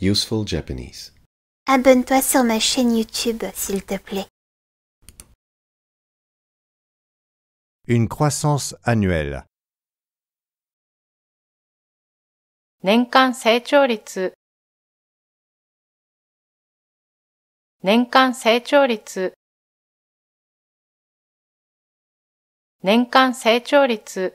Useful Japanese. Abonne-toi sur ma chaîne YouTube, s'il te plaît. Une croissance annuelle. 年間成長率年間成長率年間成長率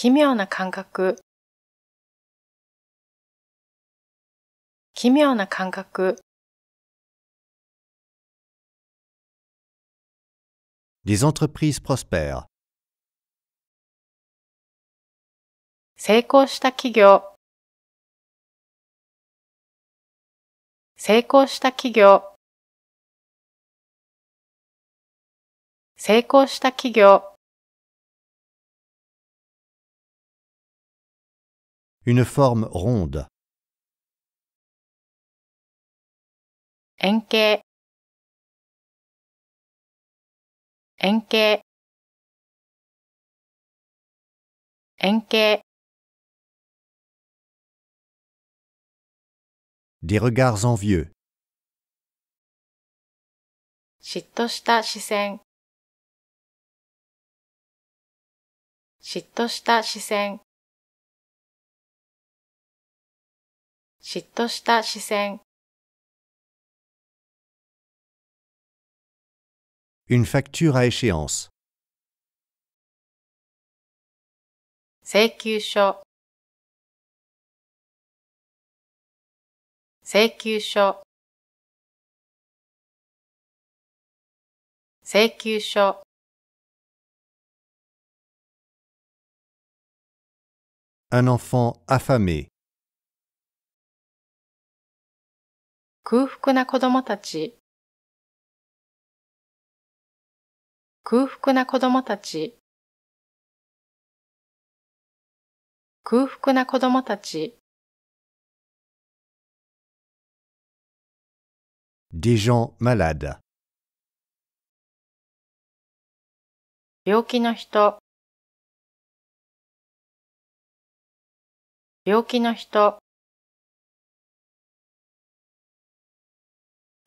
奇妙な感覚奇妙な感覚成功した企業成功した企業成功した企業 une forme ronde. Enke. Enke. Enke. Des regards envieux. Shittoshita shisen. shi-sen. Une facture à échéance. Seikyusho. Seikyusho. Seikyusho. Un enfant affamé. 空腹な子供たち空腹な子供たち空腹な子供たち Des gens malades 病気の人病気の人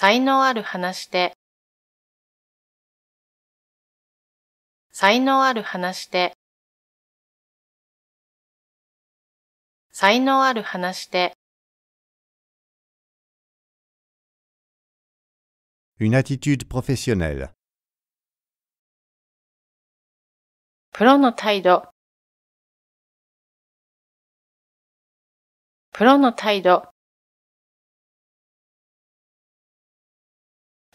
才能ある話で才能ある話で才能ある話で Une attitude professionnelle. プロの態度プロの態度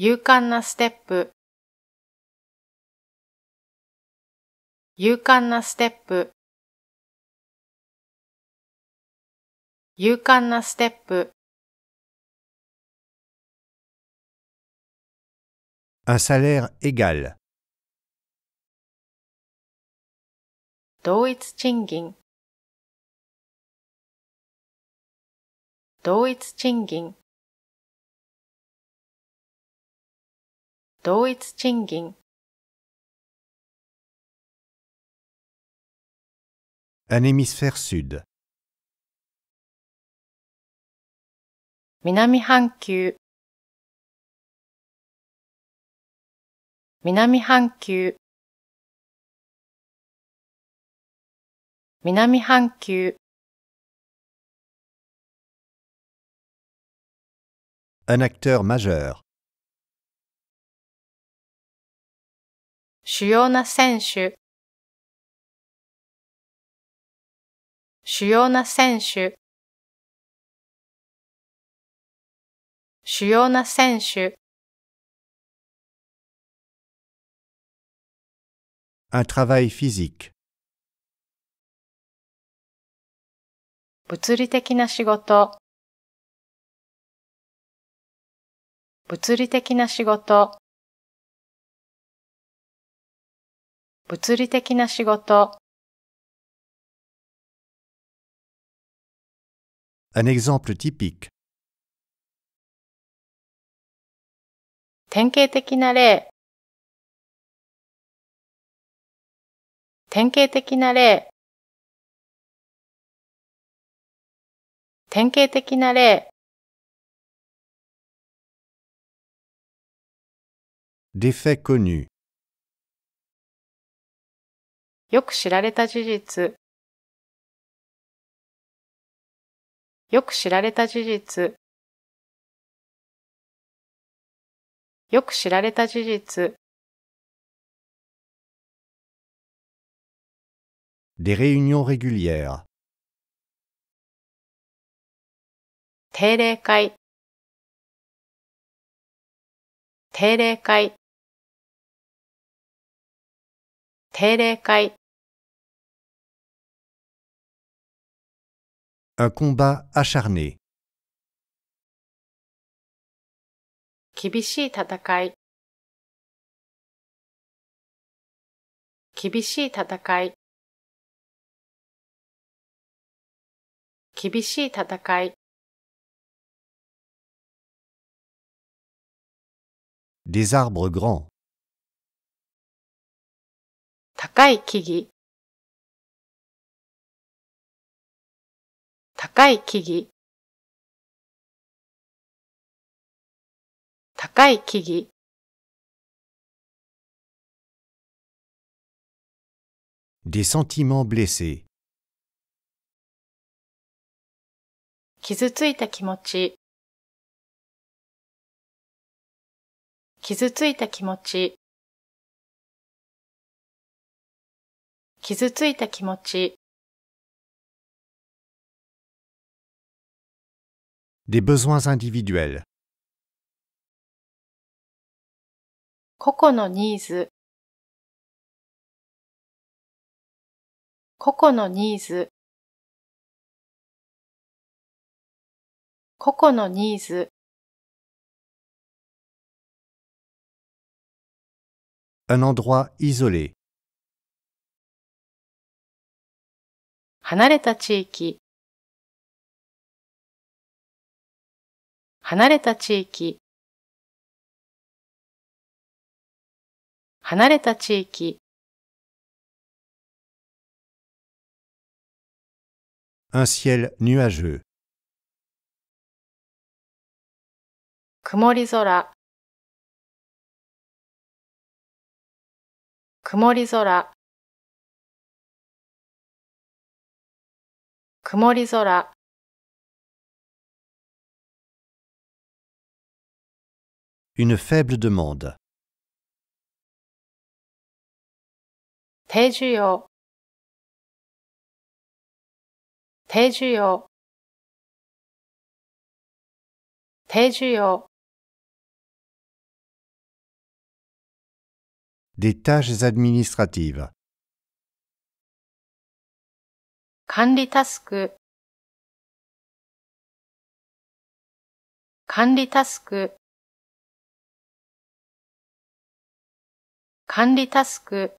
勇敢なステップ勇敢なステップ勇敢なステップ Un salaire égal. 同一賃金同一賃金 Un hémisphère sud. Minami Hankyu. Minami Hankyu. Minami Hankyu. Un acteur majeur. 主要な選手主要な選手主要な選手 Un travail physique. 物理的な仕事物理的な仕事物理的な仕事 Un exemple typique. 典型的な例典型的な例典型的な例 Des faits connus. よく知られた事実よく知られた事実よく知られた事実 d réunions régulières. 定例会定例会 Un combat acharné. Kibishi tatakai. Kibishi tatakai. Kibishi tatakai. Des arbres grands. 高い木々高い木々高い木々 sentiments blessés 傷ついた気持ち傷ついた気持ち傷ついた気持ち Des besoins individuels. 個々のニーズ個々のニーズ個々のニーズ Un endroit isolé. 離れた地域離れた地域離れた地域 Un ciel nuageux. 曇り空曇り空 Une faible demande. Des tâches administratives. 管理タスク管理タスク管理タスク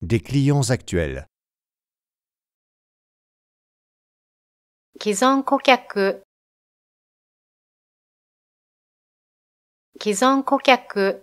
des clients actuels 既存顧客既存顧客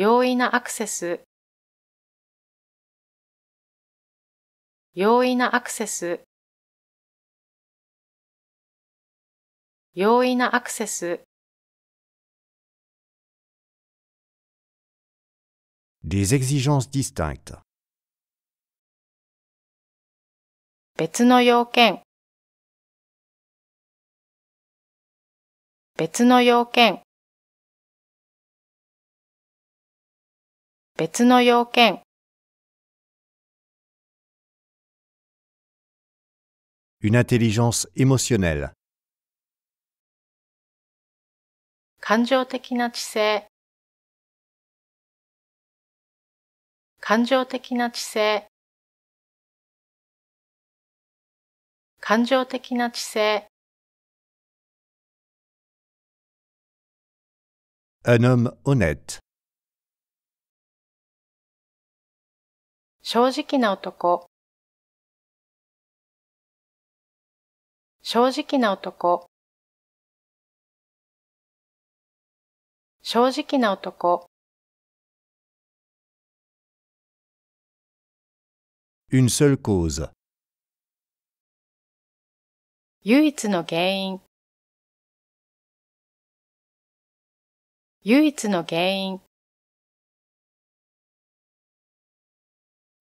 容易なアクセス容易なアクセス容易なアクセス別の要件別の要件別の要件 une intelligence émotionnelle 感情的な知性感情的な知性感情的な知性 Un homme honnête 正直な男正直な男正直な男 Une seule cause. 唯一の原因唯一の原因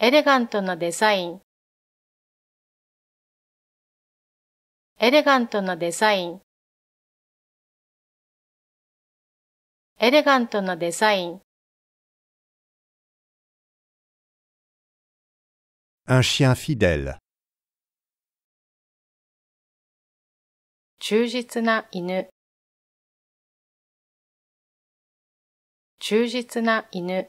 エレガントなデザインエレガントなデザインエレガントなデザイン Un chien fidèle. 忠実な犬忠実な犬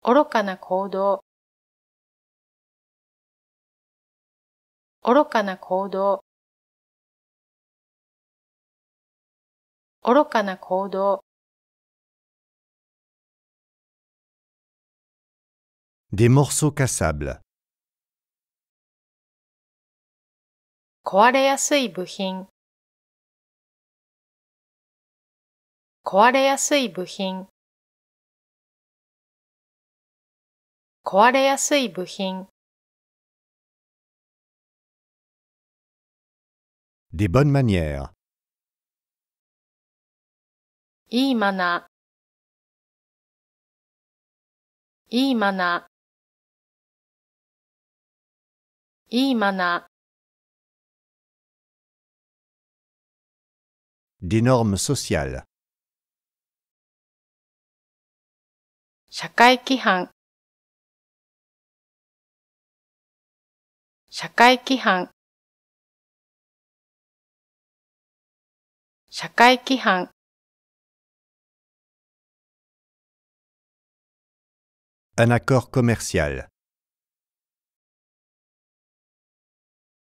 愚かな行動愚かな行動愚かな行動壊れやすい部品壊れやすい部品壊れやすい部品 Des bonnes manières. いいマナーいいマナーいいマナー Des normes sociales. 社会規範社会規範社会規範 Un accord commercial.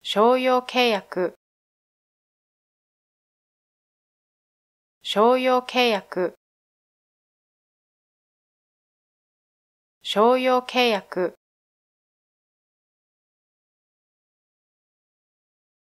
商用契約商用契約商用契約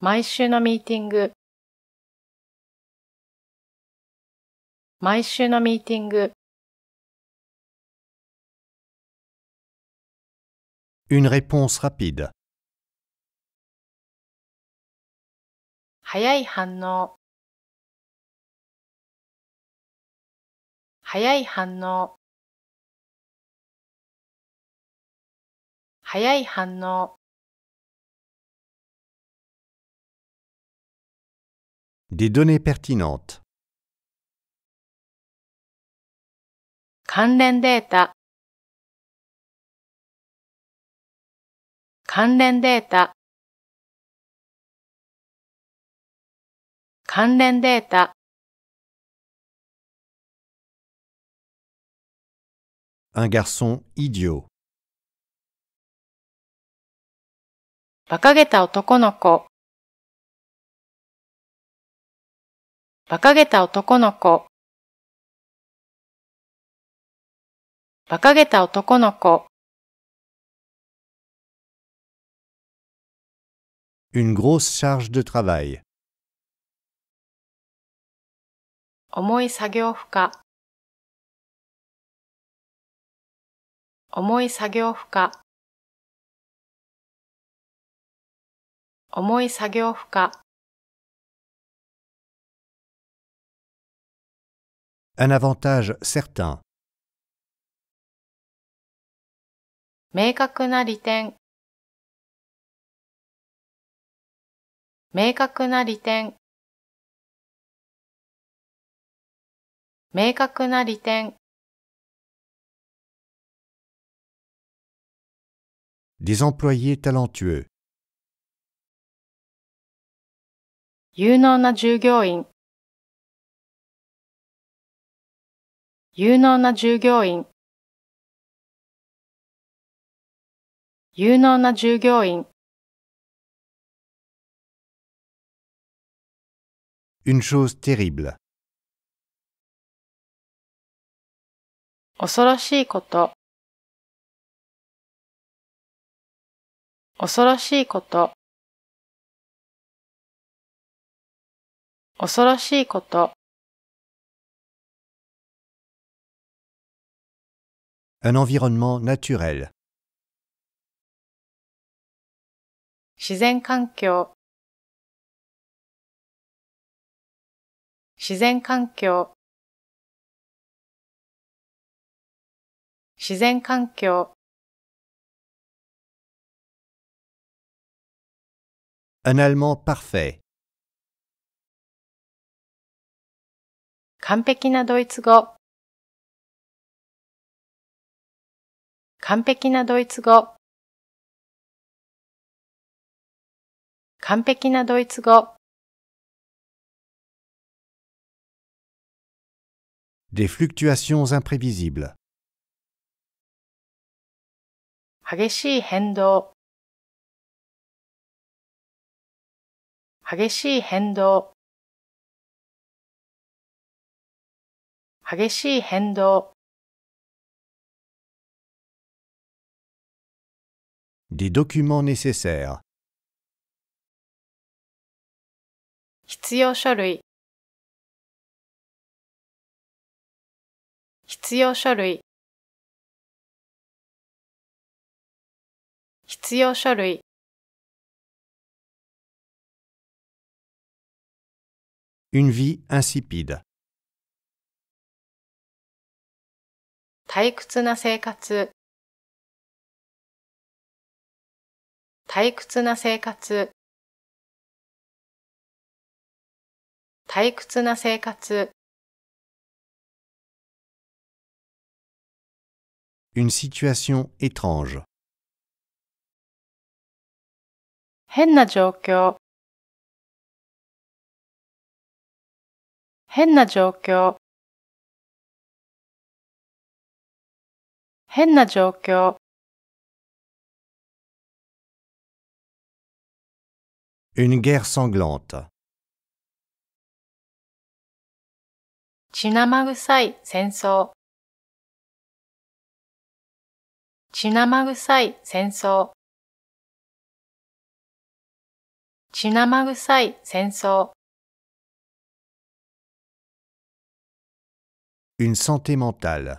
毎週のミーティング、毎週のミーティング。Une réponse rapide. 早い反応早い反応早い反応 Des données pertinentes. 関連データ関連データ関連データ Un garçon idiot. 馬鹿げた男の子馬鹿げた男の子。バカげた男の子。Une grosse charge de travail. 重い作業負荷。重い作業負荷。重い作業負荷。un avantage certain. 明確な利点明確な利点明確な利点 Des employés talentueux 有能な従業員有能な従業員有能な従業員 Une chose terrible. 恐ろしいこと恐ろしいこと恐ろしいこと Un environnement naturel. 自然環境自然環境自然環境 Un Allemand parfait. 完璧なドイツ語完璧なドイツ語完璧なドイツ語 Des fluctuations imprévisibles 激しい変動激しい変動激しい変動 des documents nécessaires. 必要書類必要書類必要書類必 Une vie insipide. 退屈な生活退屈な生活退屈な生活 Une situation étrange. 変な状況変な状況変な状況 Une guerre sanglante. 血生臭い戦争血生臭い戦争血生臭い戦争 Une santé mentale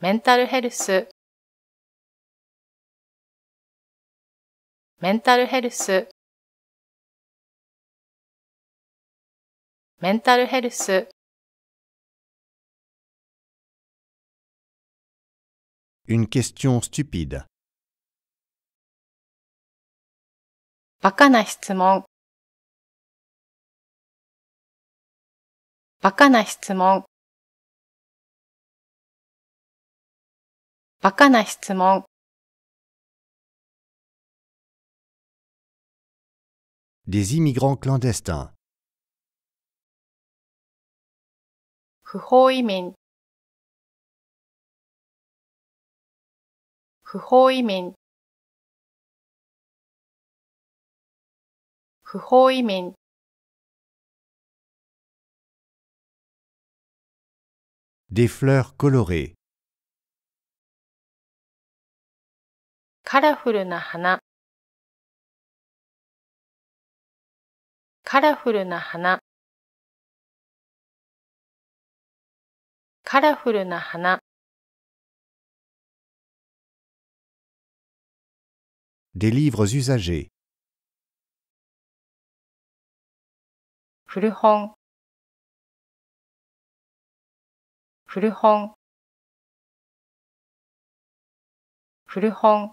メンタルヘルスメンタルヘルスメンタルヘルス Une question stupide. バカな質問バカな質問バカな質問 des immigrants clandestins. 不法移民不法移民不法移民デフレーコロカラフルな花カラフルな花カラフルな花デリー l ォ v r e s u 古本古本古本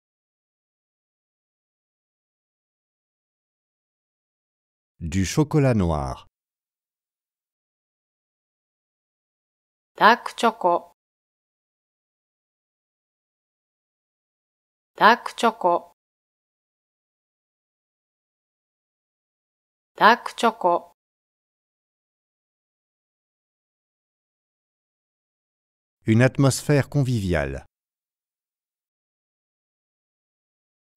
Du chocolat noir. Dark choco. Dark choco. Dark choco. Une atmosphère conviviale.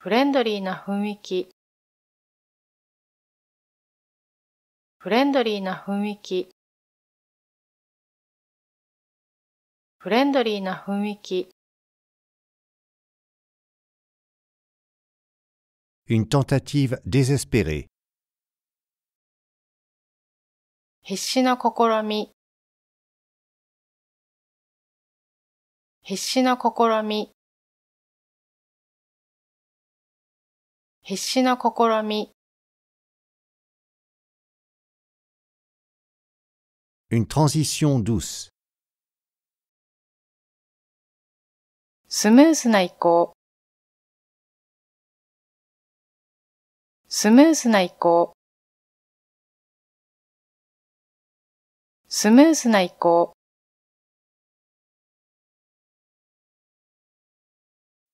fumiki. フレンドリーな雰囲気フレンドリーな雰囲気 Une tentative désespérée. 必死な試み必死な試み必死な試み Une transition douce. Smooth naiko. Smooth naiko. Smooth naiko.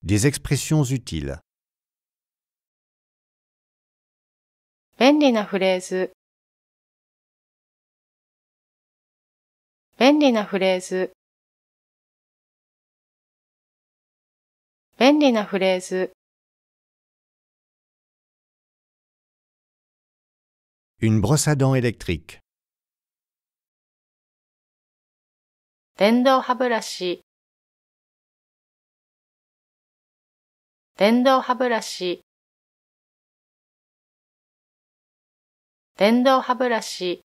Des expressions utiles. Venri na fraise. 便利なフレーズ便利なフレーズ Une brosse à dents électrique. 電動歯ブラシ電動歯ブラシ電動歯ブラシ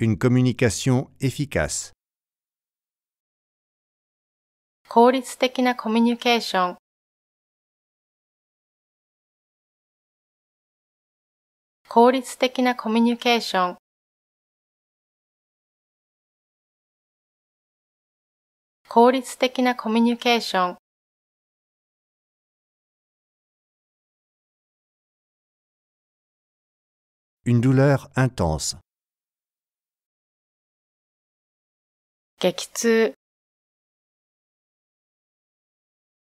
Une communication efficace. Qu'est-ce communication Qu'est-ce communication Qu'est-ce communication Une douleur intense. 激痛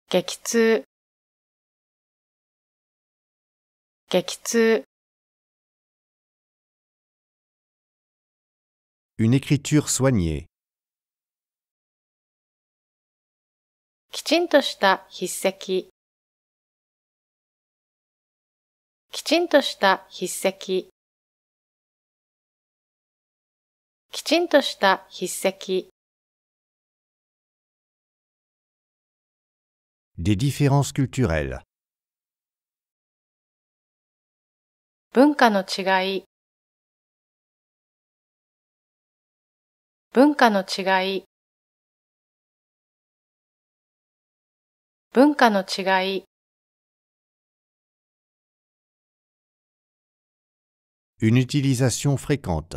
激痛激痛 Une écriture soignée. きちんとした筆跡きちんとした筆跡きちんとした筆跡 des différences culturelles. Une utilisation fréquente.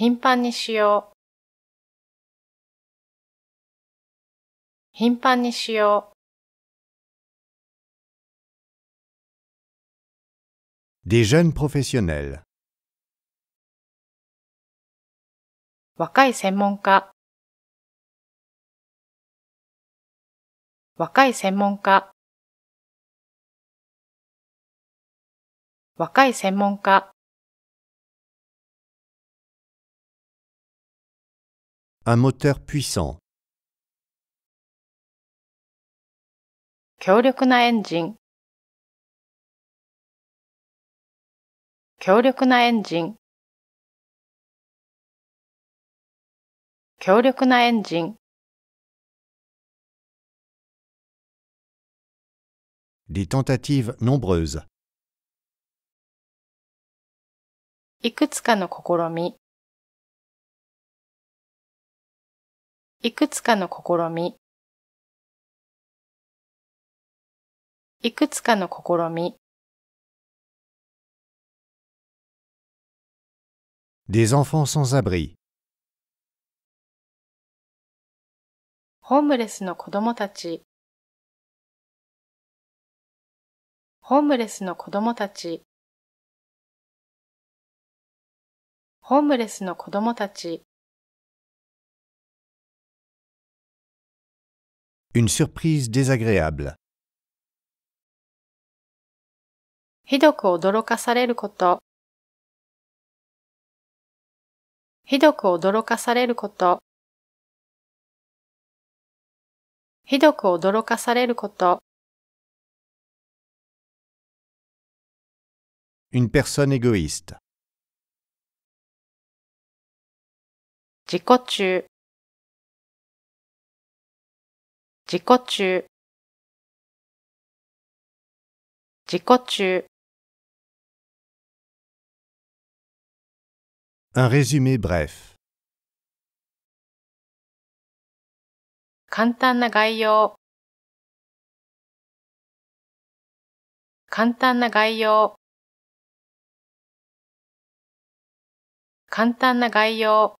頻繁に使用頻繁に使用若い専門家若い専門家若い専門家 Un moteur puissant. 強力なエンジン強力なエンジン強力なエンジン Des tentatives nombreuses. いくつかの試みいくつかの試み、いくつかの試み。Des enfants sans abri. ホームレスの子供たち。ホームレスの子供たち。ホームレスの子供たち。Une surprise désagréable. ひどく驚かされること。ひどく驚かされること。ひどく驚かされること。Une personne égoïste. 自己中自己中自己中 Un résumé bref. 簡単な概要簡単な概要簡単な概要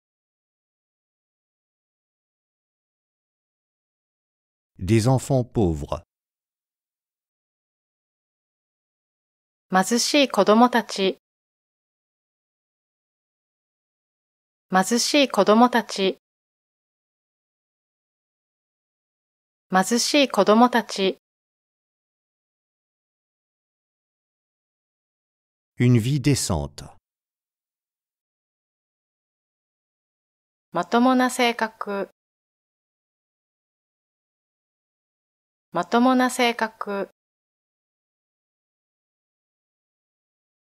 des enfants pauvres. 貧しい子供たち貧しい子供たち貧しい子供たち Une vie décente. まともな性格まともな性格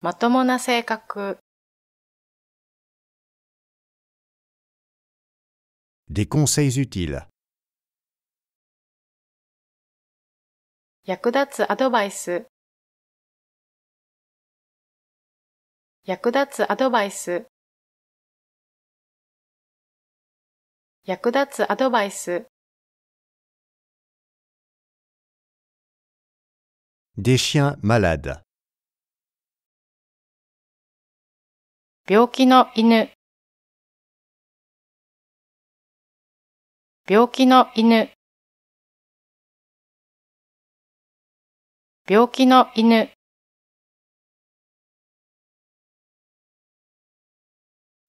まともな性格 Des conseils utiles 役立つアドバイス役立つアドバイス役立つアドバイス Des chiens malades. 病気の犬病気の犬病気の犬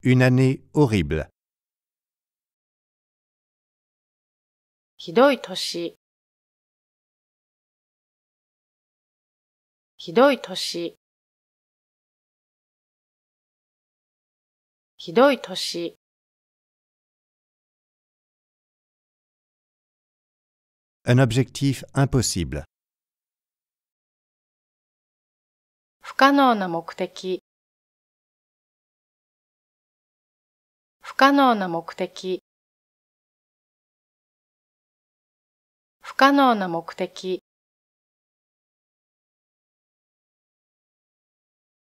Une année horrible. ひどい年ひどい年ひどい年 Un objectif impossible. 不可能な目的不可能な目的不可能な目的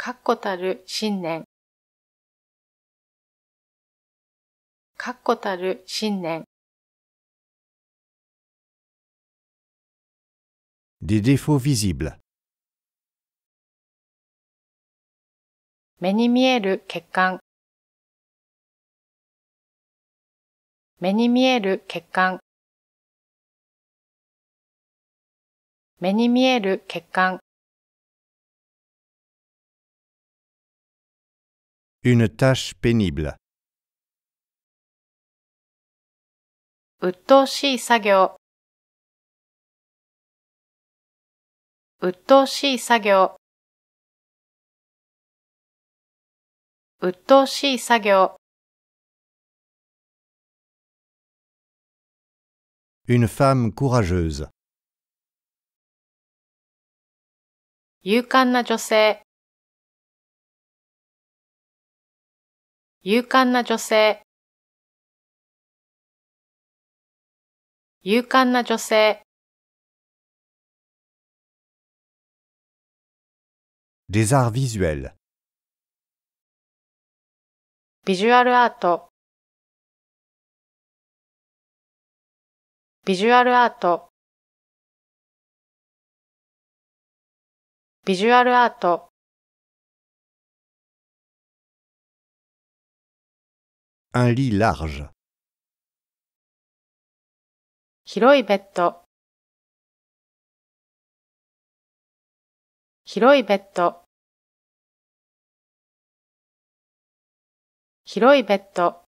確固たる信念。確固たる信念。Des défauts visibles. 目に見える欠陥。目に見える欠陥。目に見える欠陥。Une tâche pénible. 鬱陶しい作業鬱陶しい作業鬱陶しい作業 Une femme courageuse. 勇敢な女性勇敢な女性勇敢な女性 arts visuels ビジュアルアートビジュアルアートビジュアルアート Un lit large. 広いベッド広いベッド広いベッド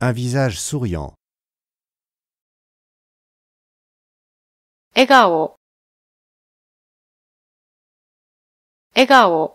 Un visage souriant. 笑顔笑顔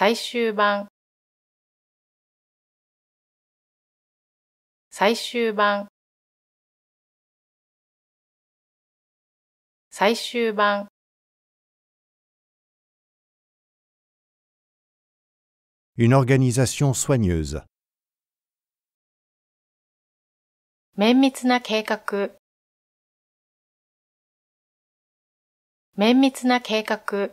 最終版最終版最終版「une organisation soigneuse」綿密な計画綿密な計画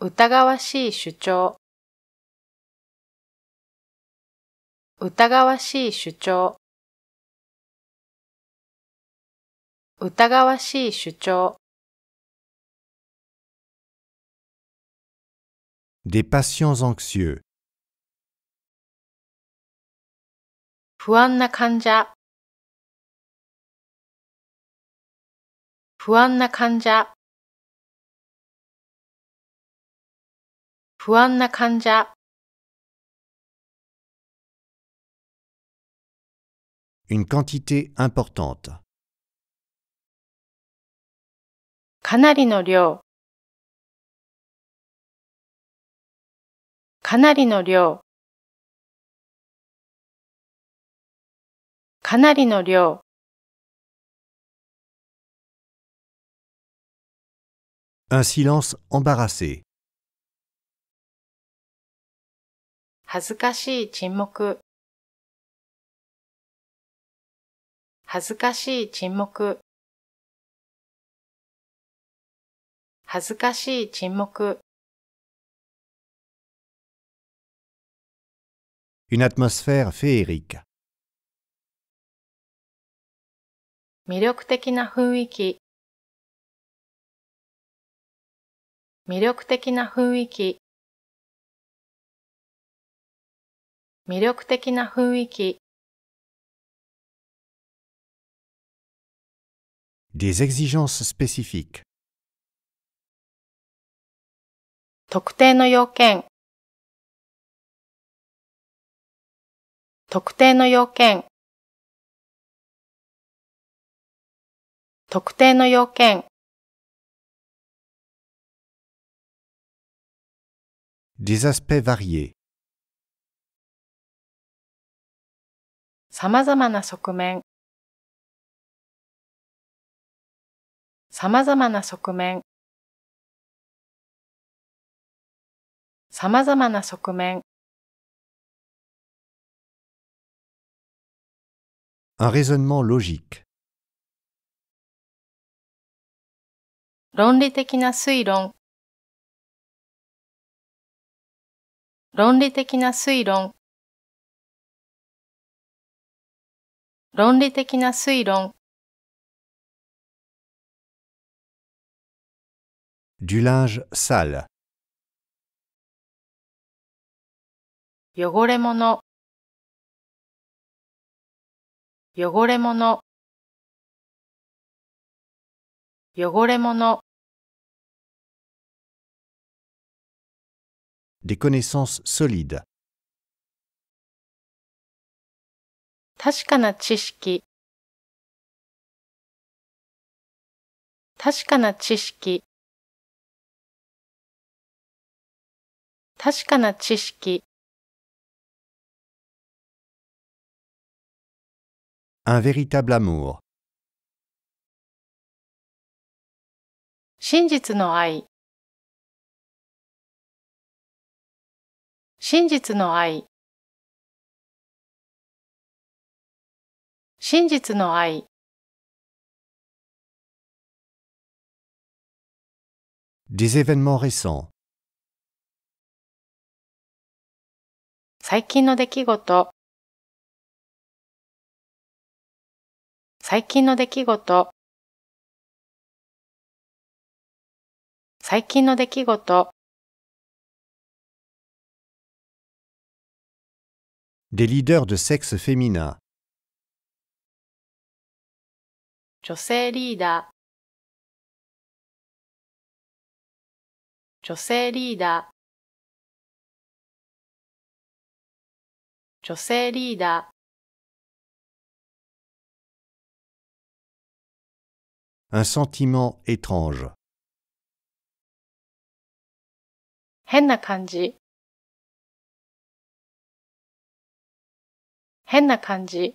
疑わしい主張疑わしい主張疑わしい主張 Des patients anxieux 不安な患者不安な患者 Une quantité importante. かなりの量かなりの量かなりの量 Un silence embarrassé. 恥ずかしい沈黙恥ずかしい沈黙恥ずかしい沈黙 Une atmosphère féerique. 魅力的な雰囲気魅力的な雰囲気魅力的な雰囲気 Des exigences spécifiques. 特定の要件特定の要件特定の要件 Des aspects variés. 様々な側面様々な側面様々な側面 Un raisonnement logique. 論理的な推論論理的な推論 Du linge sale. Des connaissances solides. 確かな知識確かな知識確かな知識 Un v é 真実の愛真実の愛真実の愛最近の出来事最近の出来事最近の出来事デリーダーでセックスフェミナー女性リーダー女性リーダー女性リーダー「Un sentiment étrange」変な感じ変な感じ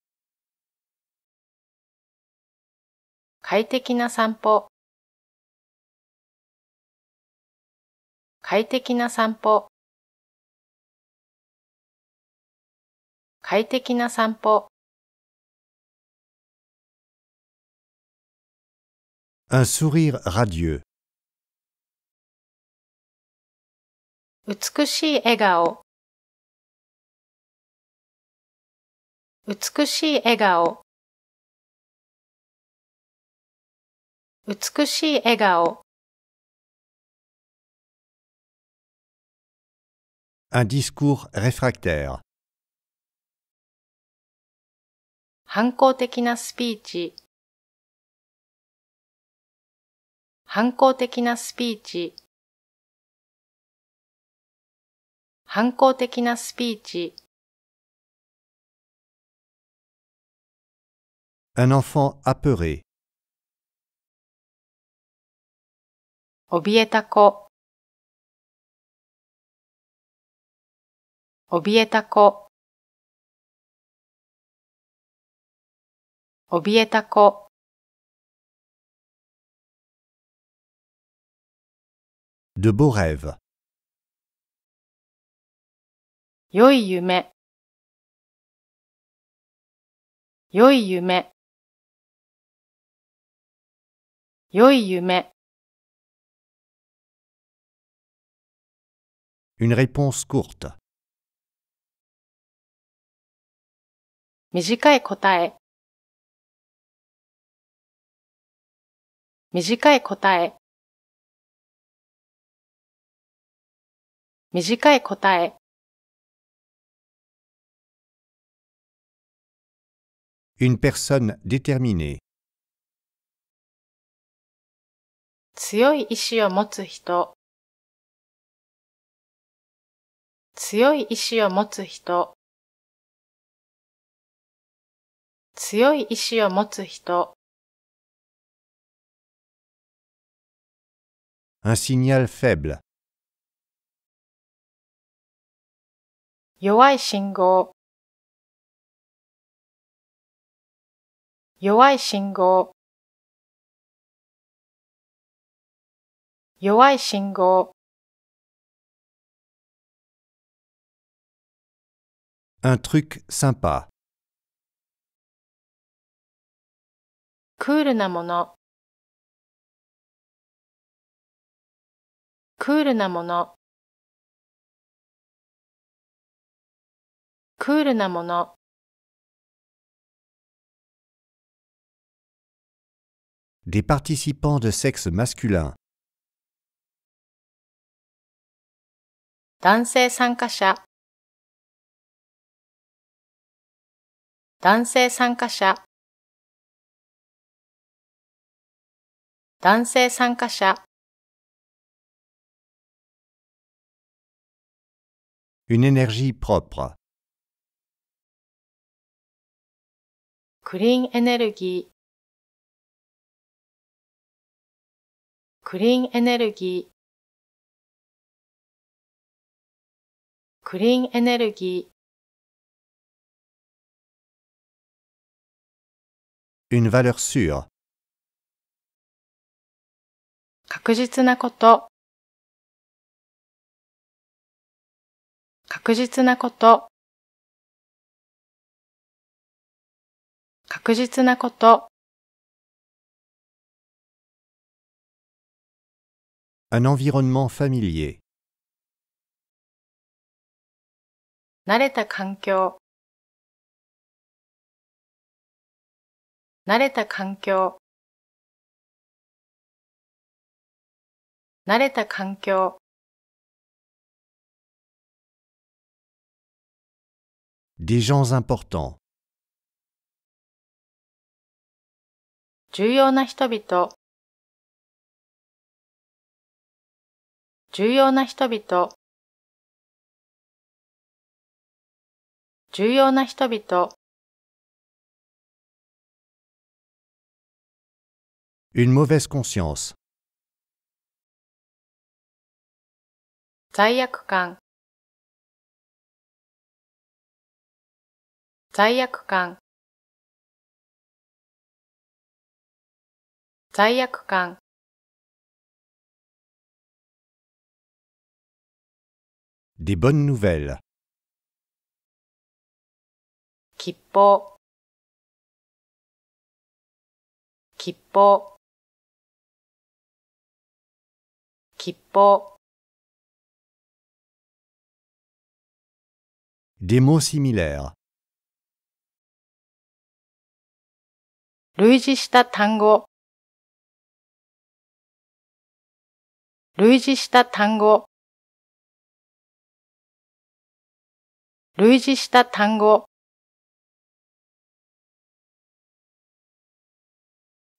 快適な散歩快適な散歩快適な散歩 Un sourire radieux 美しい笑顔美しい笑顔美しい笑顔 Un discours réfractaire. 反抗的なスピーチ反抗的なスピーチ反抗的なスピーチ Un enfant apeuré. 怯えた子怯えた子怯えた子で beaux rêves 良い夢良い夢良い夢 Une réponse courte. 短い答え短い答え短い答え Une personne déterminée. 強い意志を持つ人強い意志を持つ人、強い意志を持つ人。Un signal faible. 弱い信号弱い信号弱い信号 Un truc sympa. Cool na mono. Cool na mono. Cool na mono. Des participants de sexe masculin. Dansei sankasha. 男性参加者男性参加者 Une énergie propre. クリーンエネルギークリーンエネルギークリーンエネルギー une valeur sûre. 確実なこと、確実なこと、確実なこと。Un environnement familier. 慣れた環境慣れた環境慣れた環境 Des gens importants 重要な人々重要な人々重要な人々 Une mauvaise conscience. Zayakukan. Zayakukan. Zayakukan. Des bonnes nouvelles. Kippo. Kippo. 吉報 Des mots similaires. 類似した単語類似した単語類似した単語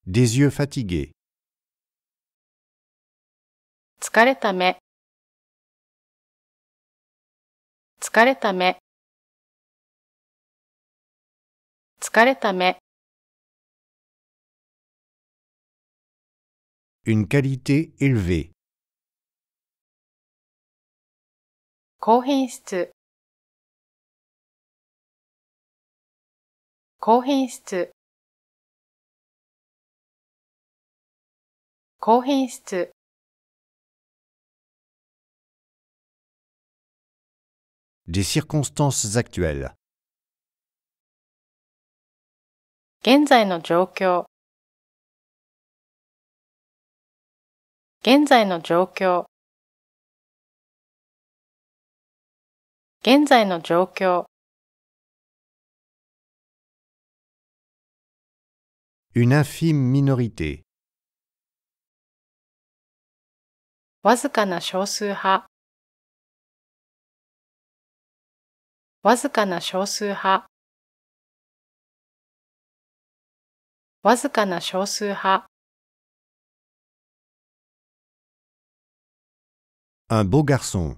Des yeux fatigués. 疲れた目疲れた目疲れた目 Une qualité élevée. 高品質高品質高品質 des circonstances actuelles. 現在の状況現在の状況現在の状況 Une infime minorité わずかな少数派わずかな少数派わずかな少数派 Un beau garçon.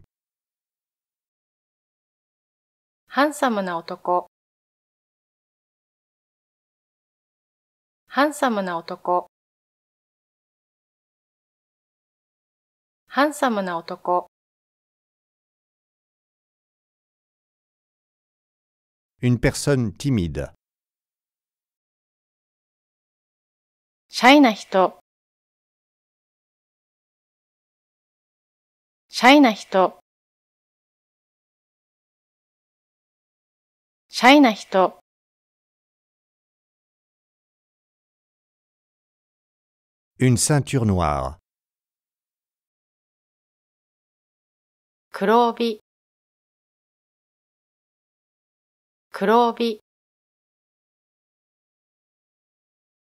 ハンサムな男ハンサムな男ハンサムな男 Une personne timide. シャイな人、シャイな人、シャイな人。Une ceinture noire. 黒帯、黒帯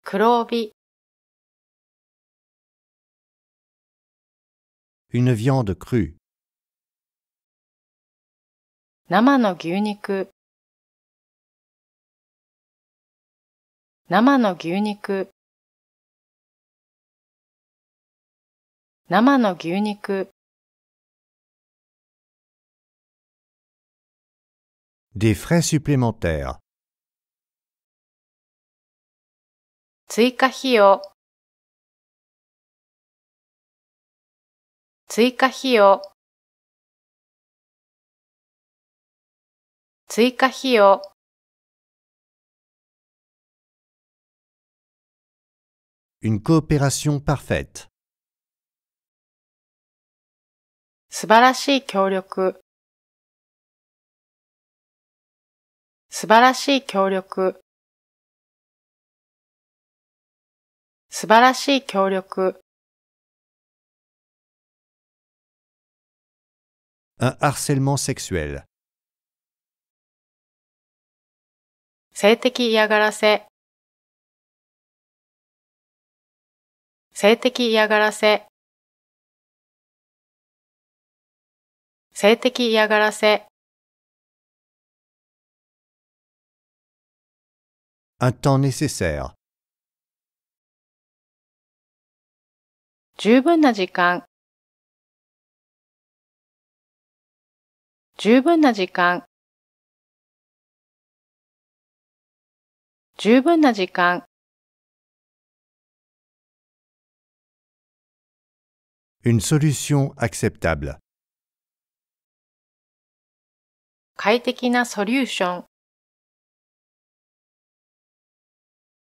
黒帯 Une viande crue. 生の牛肉生の牛肉生の牛肉 Des frais supplémentaires. Une coopération parfaite. 素晴らしい協力素晴らしい協力 Un harcèlement sexuel. 性的嫌がらせ性的嫌がらせ性的嫌がらせ un temps nécessaire. 十分な時間十分な時間十分な時間 Une solution acceptable. 快適なソリューション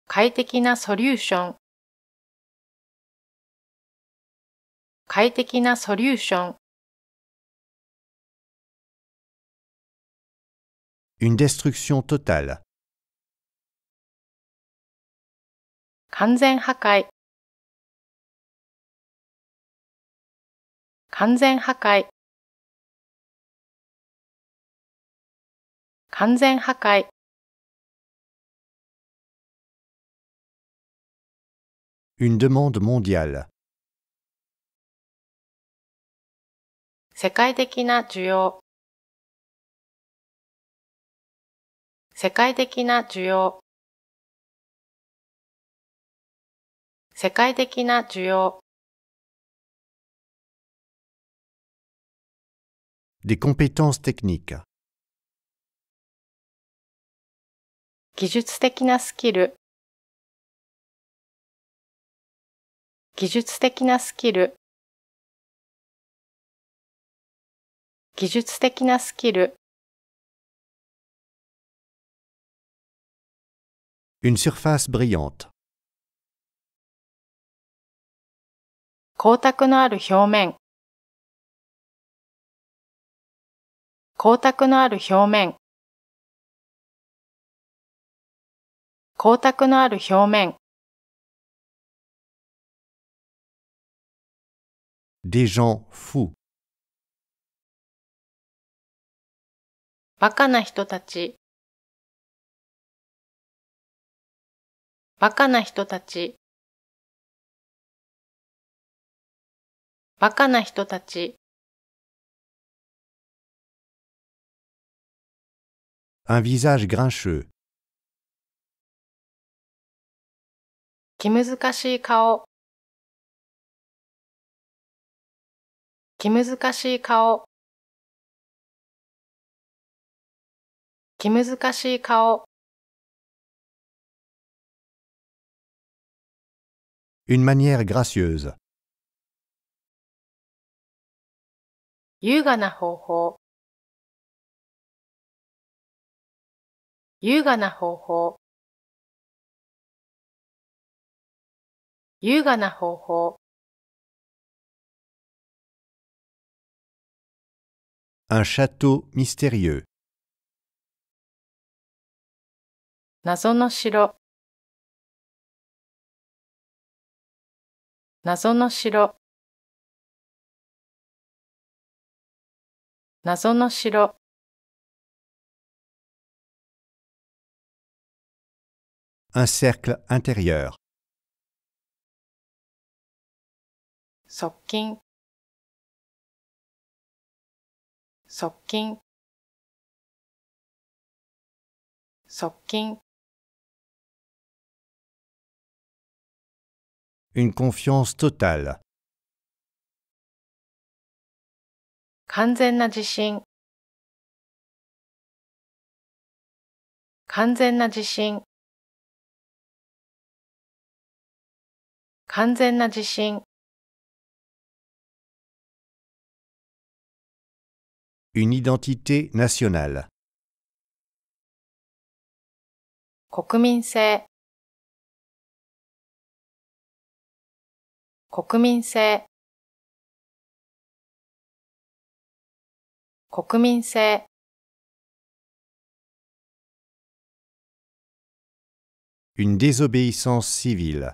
快適なソリューション快適なソリューション Une destruction totale. 完全破壊完全破壊完全破壊 une demande mondiale. 世界的な需要世界的な需要世界的な需要 Des compétences techniques 技術的なスキル技術的なスキル技術的なスキル Une surface brillante. 光沢のある表面光沢のある表面光沢のある表面 des gens fous. バカな人たち、バカな人たち、バカな人たち。Un visage grincheux. 気難しい顔、気難しい顔気難しい顔 Une manière gracieuse. 優雅な方法優雅な方法優雅な方法 Un château mystérieux. Shiro Nazonoshiro. Shiro Un cercle intérieur. 側近側近 Une confiance totale. 完全な自信完全な自信完全な自信 une identité nationale. Une désobéissance civile.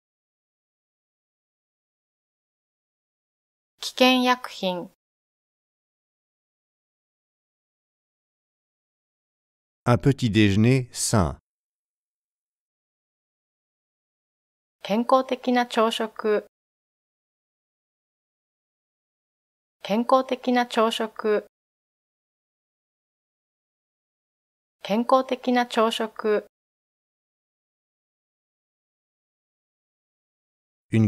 Un petit déjeuner sain. Une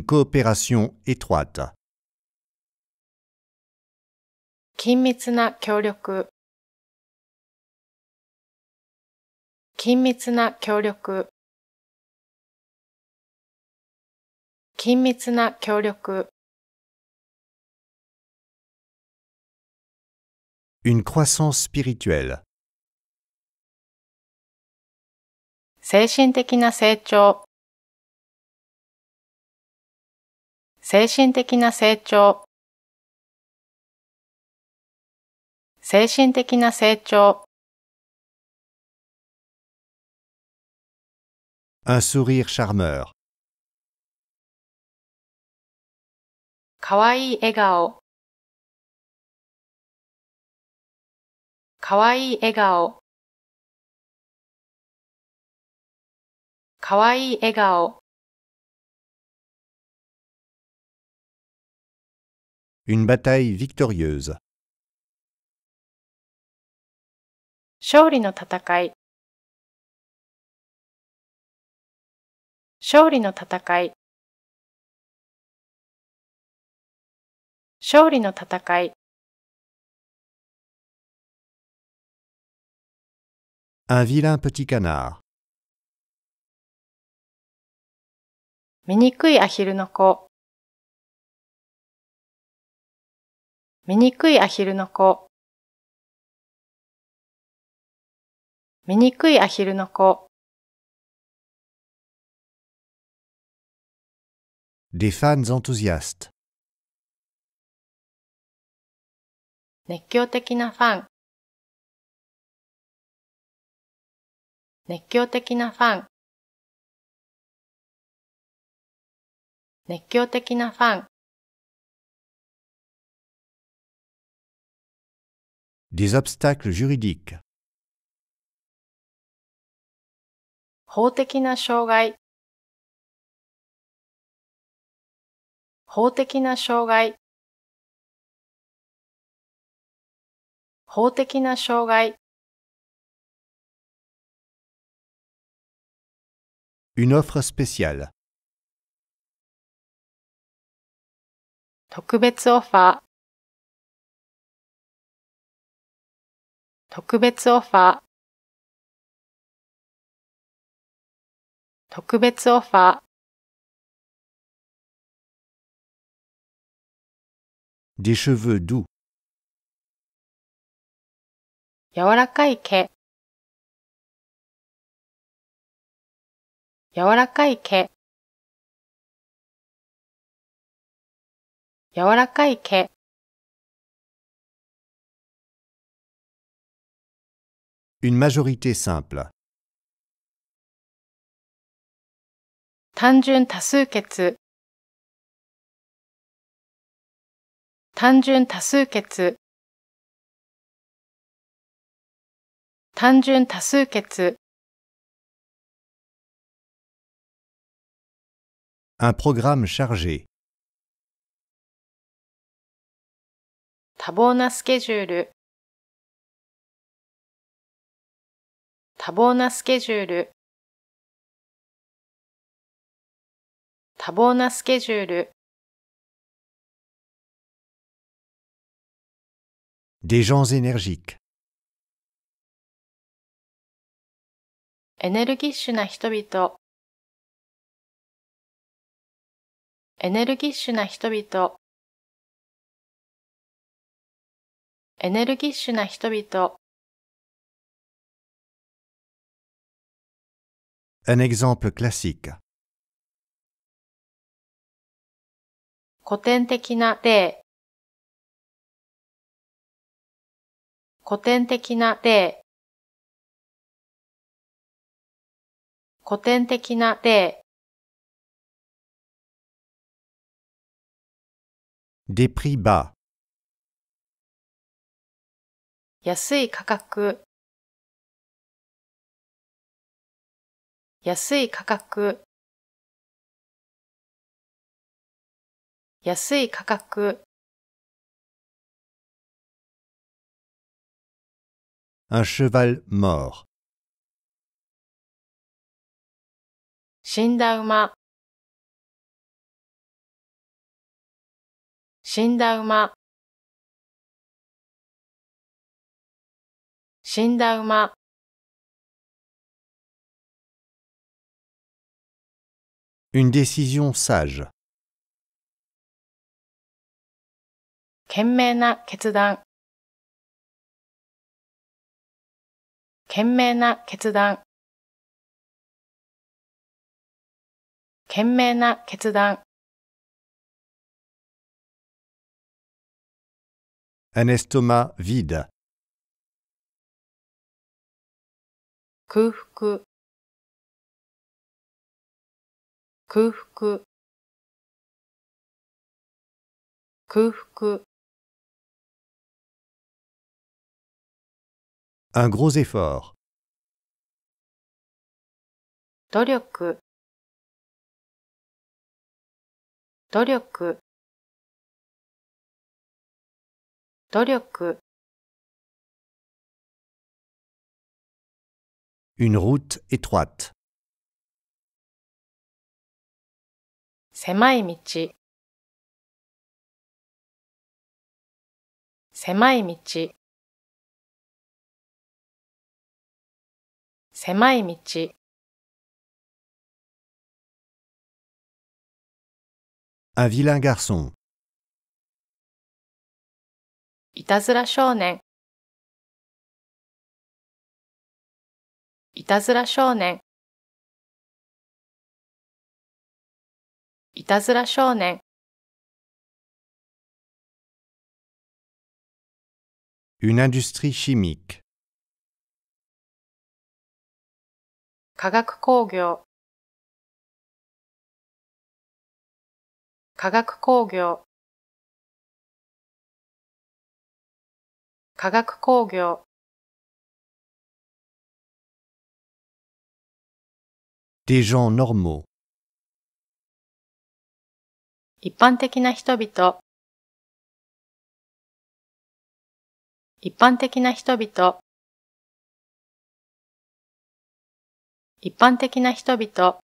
coopération étroite. 緊密な協力緊密な協力緊密な協力 Une croissance spirituelle 精神的な成長精神的な成長精神的な成長 Un sourire charmeur. かわいい笑顔かわいい笑顔かわいい笑顔 Une bataille victorieuse. 勝利の戦い勝利の戦い勝利の戦い Un vilain petit canard. 醜いアヒルの子醜いアヒルの子 Achille No. Des fans enthousiastes. Nékio dekina fan. Nékio dekina fan. Des obstacles juridiques. 法的な障害法的な障害法的な障害 Une offre spéciale. 特別オファー特別オファー des cheveux doux. Yawakai ke Yawakai Une majorité simple. 単純多数決単純多数決単純多数決 Un programme chargé 多忙なスケジュール多忙なスケジュール多忙なスケジュール Des gens énergiques. エネルギッシュな人々エネルギッシュな人々エネルギッシュな人々 Un exemple classique. 古典的な例古典的な例古典的な例 Des prix bas. 安い価格安い価格 Yassé, caca Un cheval mort. Chindarmat... Chindarmat... Chindarmat... Une décision sage. 懸命な決断懸命な決断懸命な決断 Un estomac vide. 空腹空腹空腹 Un gros effort. Une route étroite. un vilain garçon, itaizura shonen, itaizura shonen, itaizura shonen, une industrie chimique. 化学工業化学工業化学工業 Des g e n 一般的な人々一般的な人々一般的な人々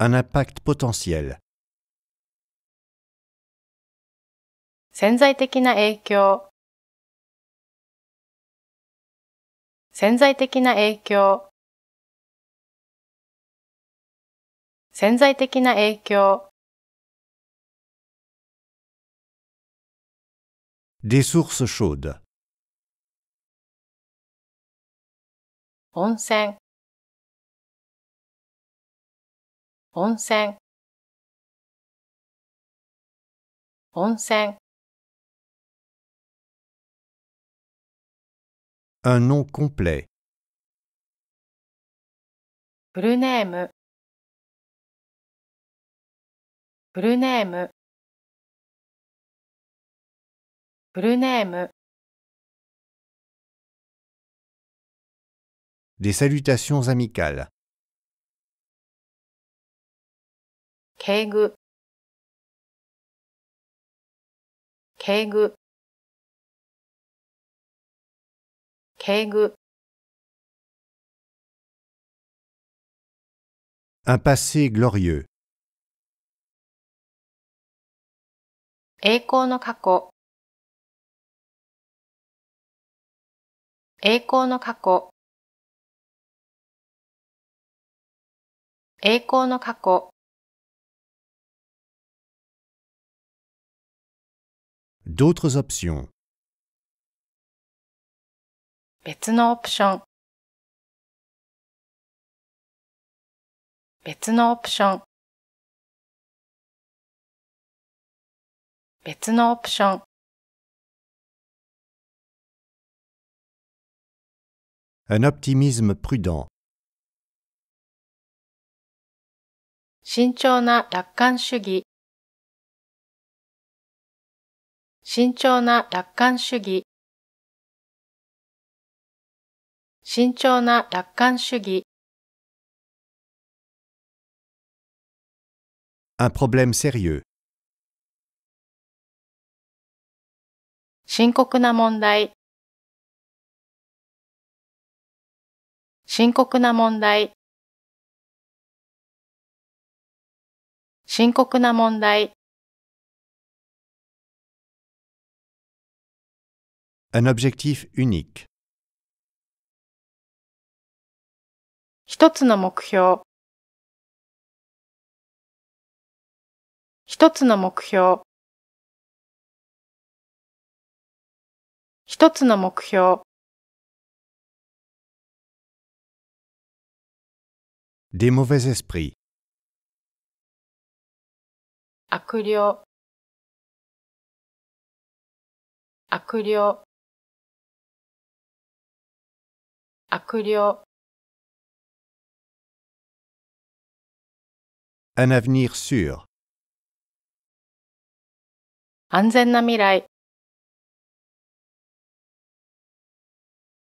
Un impact potentiel. 潜在的な影響潜在的な影響潜在的な影響 Des sources chaudes. Onsen. Onsen. Onsen. Un nom complet. Brunème. Brunème. Brunème. Des salutations amicales. Un passé glorieux. Écho no kako. D'autres options. Bétsu option. Bétsu option. Bétsu option. Un optimisme prudent. 慎重な楽観主義慎重な楽観主義慎重な楽観主義 Un problème sérieux. 深刻な問題深刻な問題深刻な問題 Un objectif unique. 一つの目標一つの目標一つの目標 Des mauvais esprits. 悪霊悪霊悪霊 Un avenir sûr. 安全な未来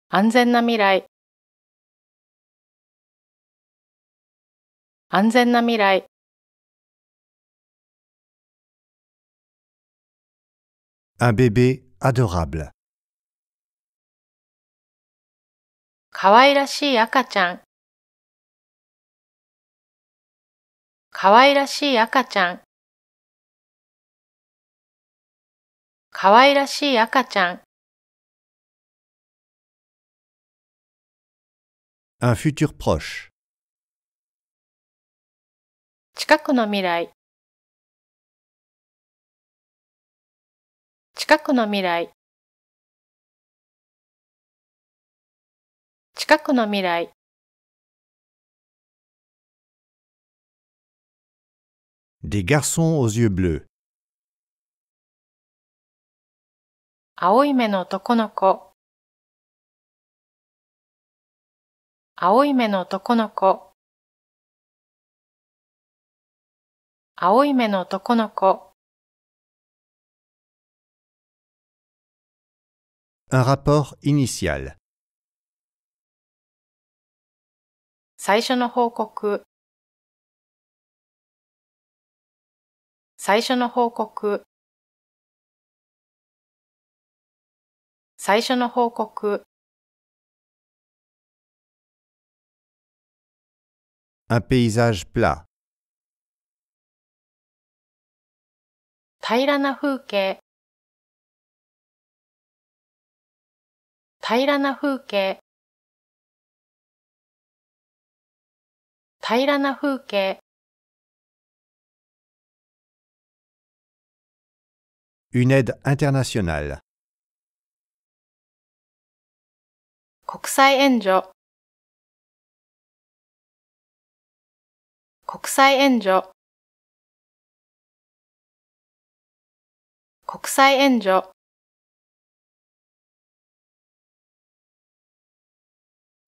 安全な未来安全な未来 Un bébé adorable. 可愛らしい赤ちゃん。可愛らしい赤ちゃん。可愛らしい赤ちゃん。Un futur proche. 近くの未来。近くの未来近くの未来「Des garçons aux yeux bleus」青い目の男の子青い目の男の子青い目の男の子 Un rapport i 最初の報告最初の報告最初の報告アペイザージプラ平らな風景平らな風景平らな風景国際援助国際援助国際援助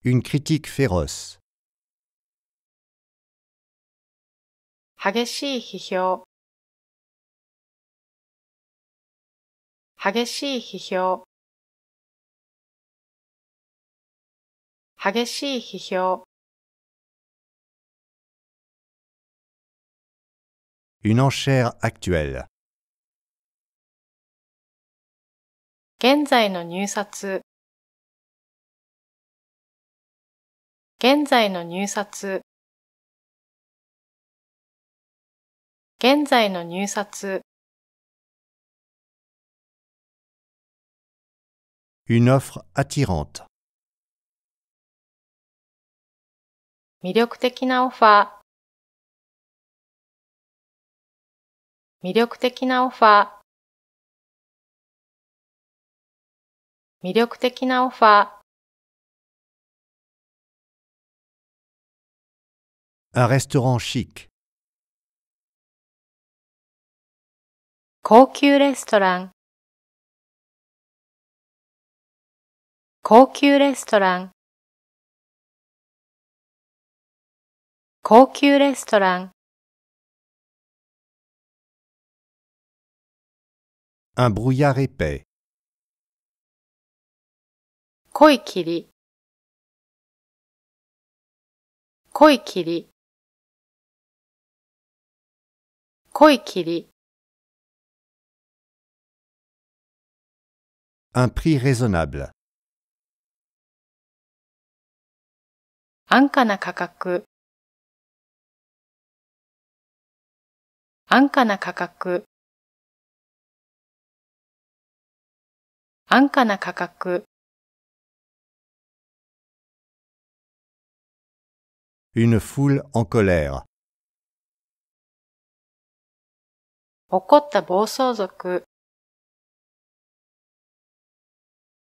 Une critique féroce. 激しい批評激しい批評激しい批評 Une enchère actuelle. 現在の入札現在の入札現在の入札 Une offre attirante. 魅力的なオファー魅力的なオファー魅力的なオファー Un restaurant chic Co Restaurant Co Restaurant CoQ Restaurant Un brouillard épais Coy Kiry Un prix raisonnable. Ankana kakaku. Ankana kakaku. Une foule en colère. 怒った暴走族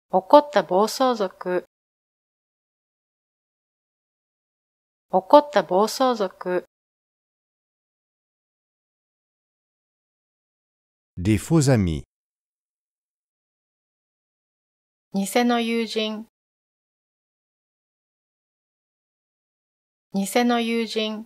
怒った暴走族怒った暴走族 Des faux amis 偽の友人偽の友人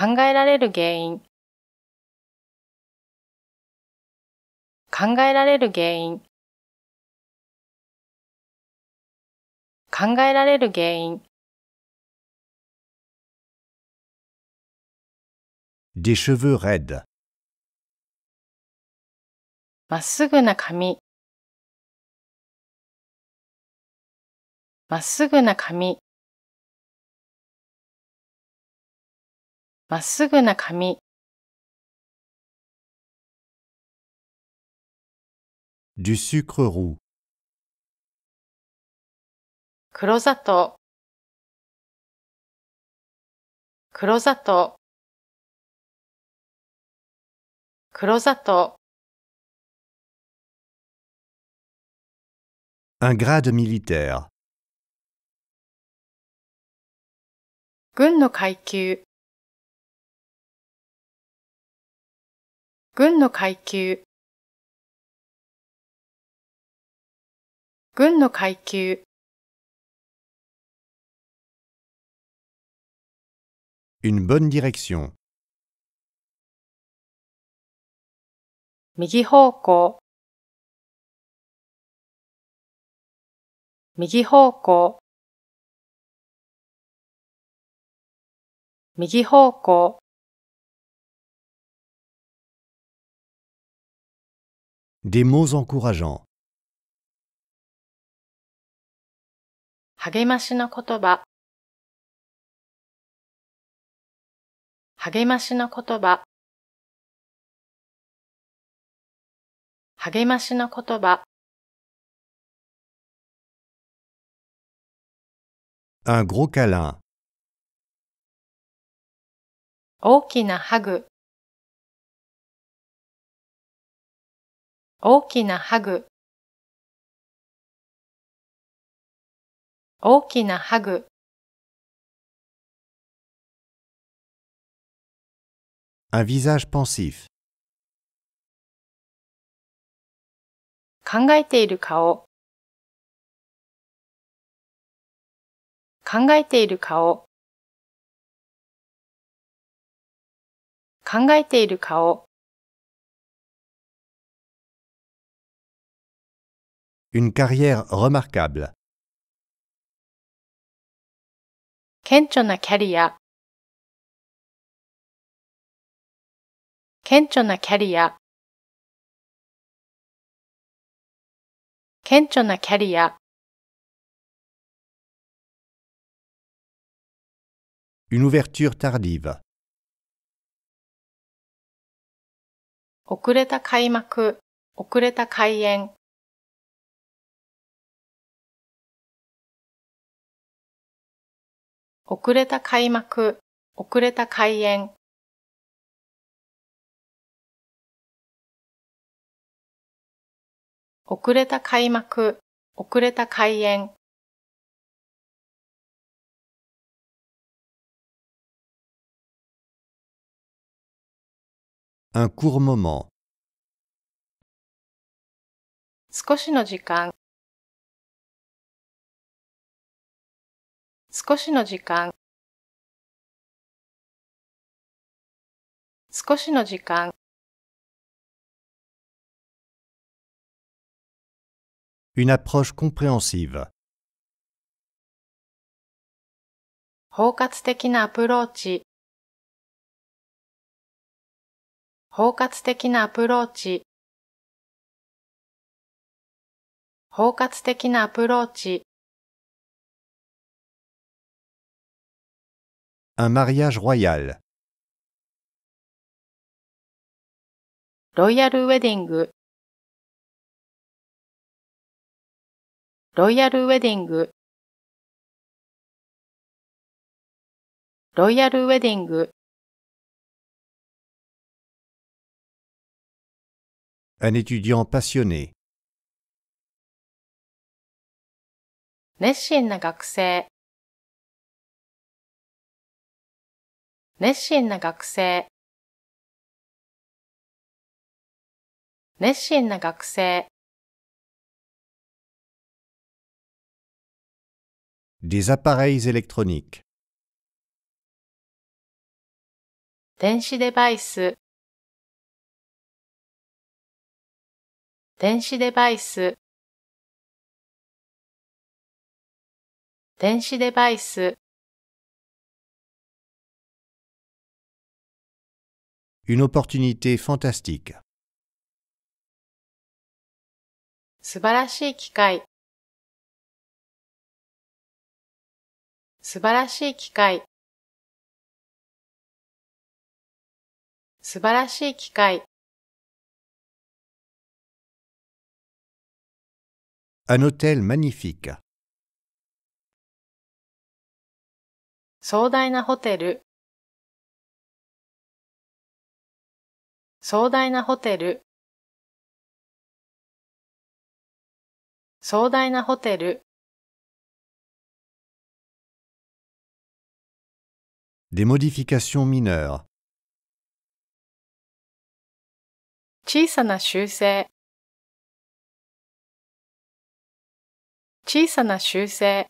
考えられる原因考えられる原因考えられる原因 Des cheveux raides. まっすぐな髪まっすぐな髪まっすぐな髪。du sucre roux, 黒砂糖。黒砂糖。黒砂糖。un grade militaire, 軍の階級。軍の階級軍の階級 Une bonne direction. 右方向右方向右方向 Des mots encourageants. 励ましの言葉励ましの言葉励ましの言葉 Un gros câlin. 大きなハグ大きなハグ大きなハグ Un visage pensif. 考えている顔考えている顔考えている顔 une carrière remarquable. 顕著なキャリア顕著なキャリア顕著なキャリア Une ouverture tardive. 遅れた開幕、遅れた開演。遅れた開幕、遅れた開演。遅れた開幕、遅れた開演。Un court moment. 少しの時間、少しの時間少しの時間 Une approche compréhensive. 包括的なアプローチ包括的なアプローチ包括的なアプローチ Un mariage royal. Royal wedding. Royal wedding. Royal wedding. Un étudiant passionné. 熱心な学生熱心な学生熱心な学生 Des appareils électroniques 電子デバイス電子デバイス電子デバイス une opportunité fantastique. 素晴らしい機会素晴らしい機会素晴らしい機会 Un hôtel magnifique. 壮大なホテル壮大なホテル壮大なホテルデモディフィカションミネー o 小さな修正小さな修正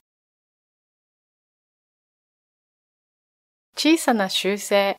小さな修正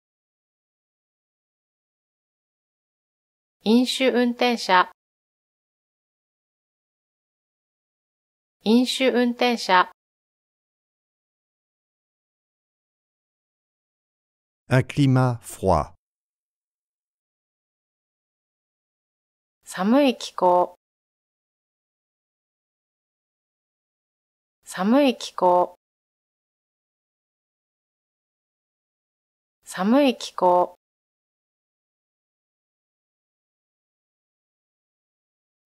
飲酒運転者飲酒運転者 Un climat froid. 寒い気候寒い気候寒い気候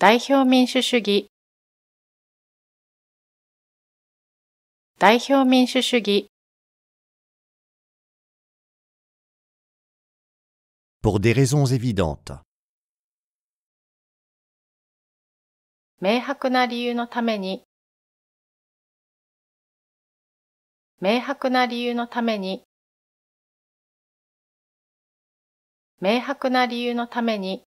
代表民主主義代表民主主義 Pour des raisons évidentes. 明白な理由のために明白な理由のために明白な理由のために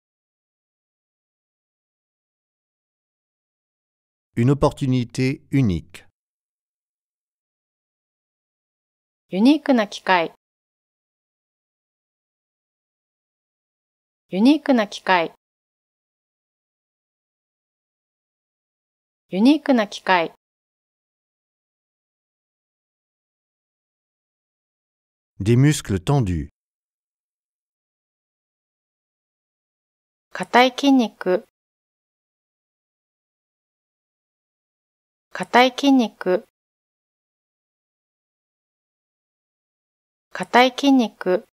une opportunité unique. ユニークな機会。ユニークな機会。ユニークな機会。Des muscles tendus. 硬い筋肉。硬い筋肉硬い筋肉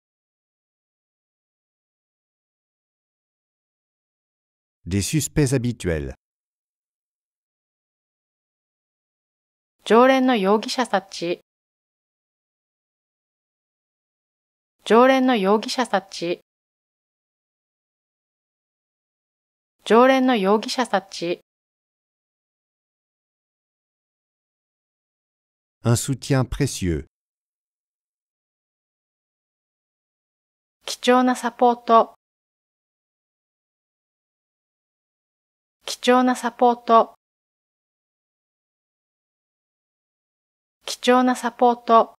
で s suspects habituels. 常連の容疑者たち常連の容疑者たち常連の容疑者たち un soutien précieux. 貴重なサポート貴重なサポート貴重なサポート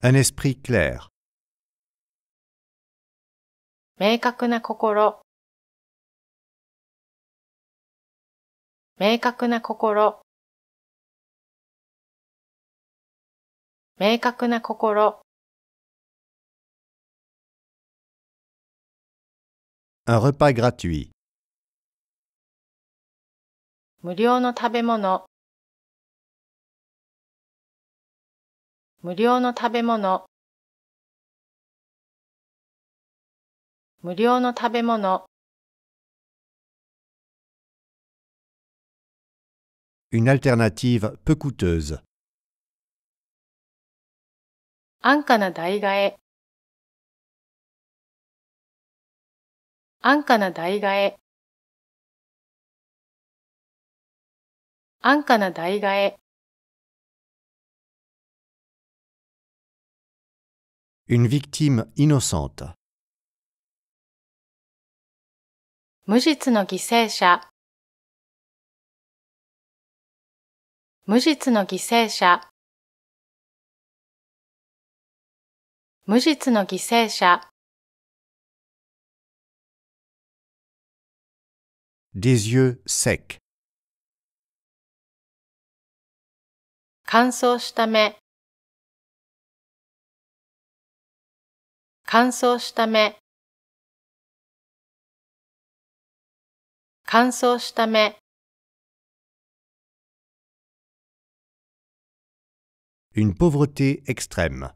Un esprit clair. 明確な心明確な心明確な心 Un repas gratuit. 無料の食べ物無料の食べ物無料の食べ物 Une alternative peu coûteuse. Anka na daigae. Anka na daigae. Anka na daigae. Une victime innocente. Mujitsu NO GYCELSHA. 無実の犠牲者無実の犠牲者 des yeux secs 乾燥した目乾燥した目乾燥した目 une pauvreté extrême.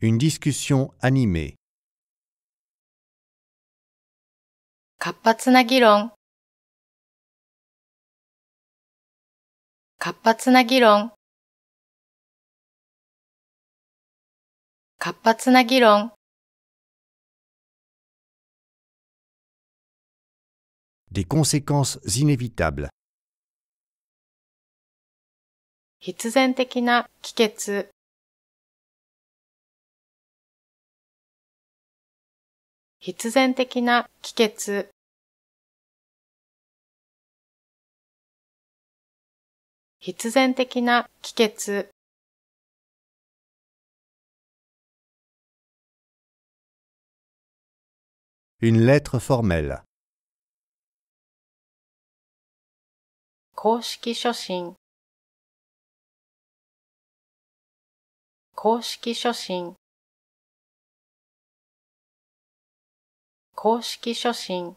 Une discussion animée 活発な議論活発な議論活発な議論で conséquences i n 必然的な帰結必然的な帰結必然的な帰結 une lettre formelle 公式書信公式書信公式書信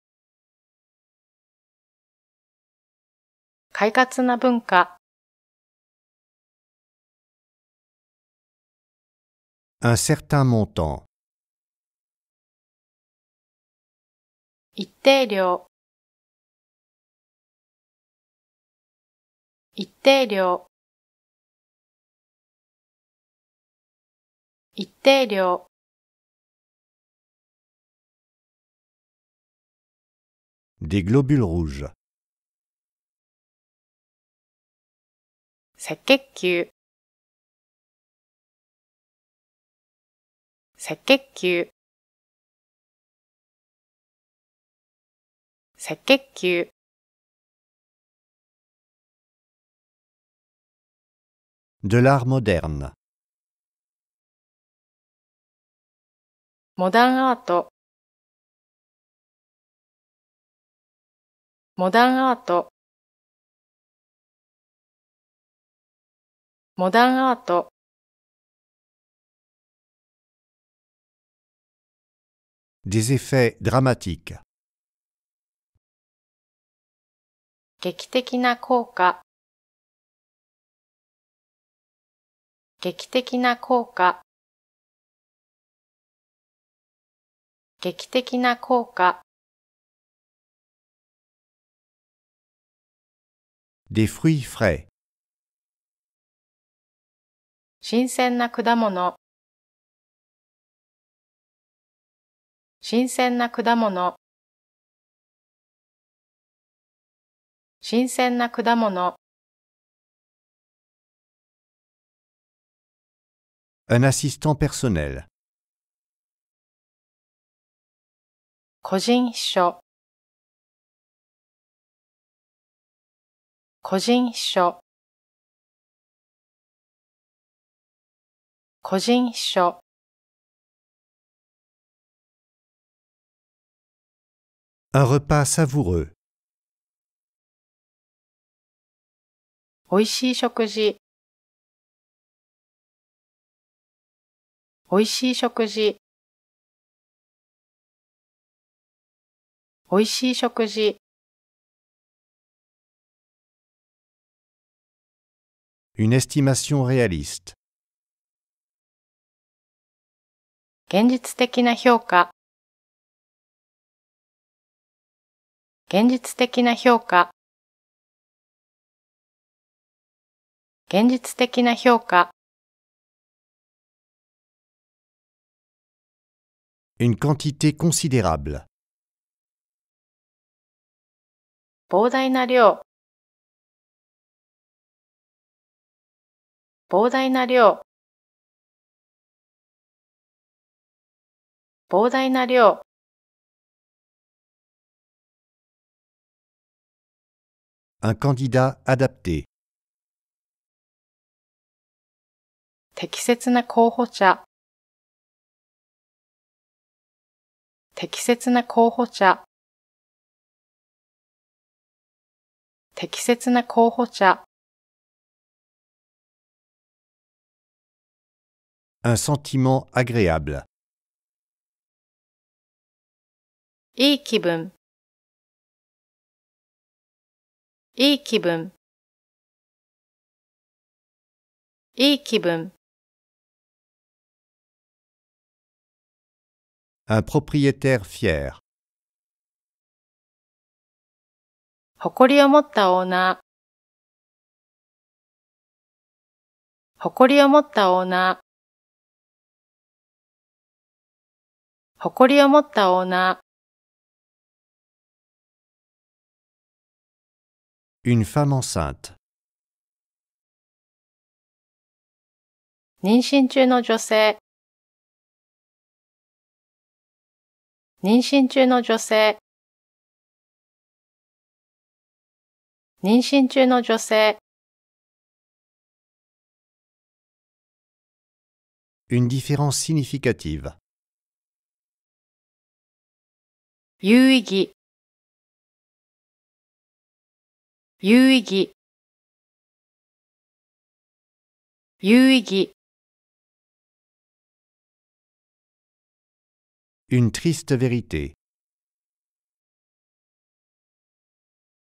Un certain montant. Des globules rouges. 赤血球赤血球赤血球 De l'art moderne モダンアートモダンアートモダンアート「Des effets dramatiques」劇的な効果劇的な効果劇的な効果 Des fruits frais 新鮮な果物新鮮な果物新鮮な果物 Un assistant personnel. 個人秘書個人秘書 Un repas savoureux. savoureux. Une estimation réaliste. 現実的な評価現実的な評価現実的な評価 Une quantité considérable. 膨大な量膨大な量膨大な量「Un candidat adapté」適切な候補者適切な候補者適切な候補者 Un sentiment agréable いい気分いい気分いい気分 Un propriétaire fier. 誇りを持ったオーナー誇りを持ったオーナー誇りを持ったオーナー Une femme enceinte. Ninchin no José. Ninchin no José. Ninchin Une différence significative. 有意義有意義 Une triste vérité.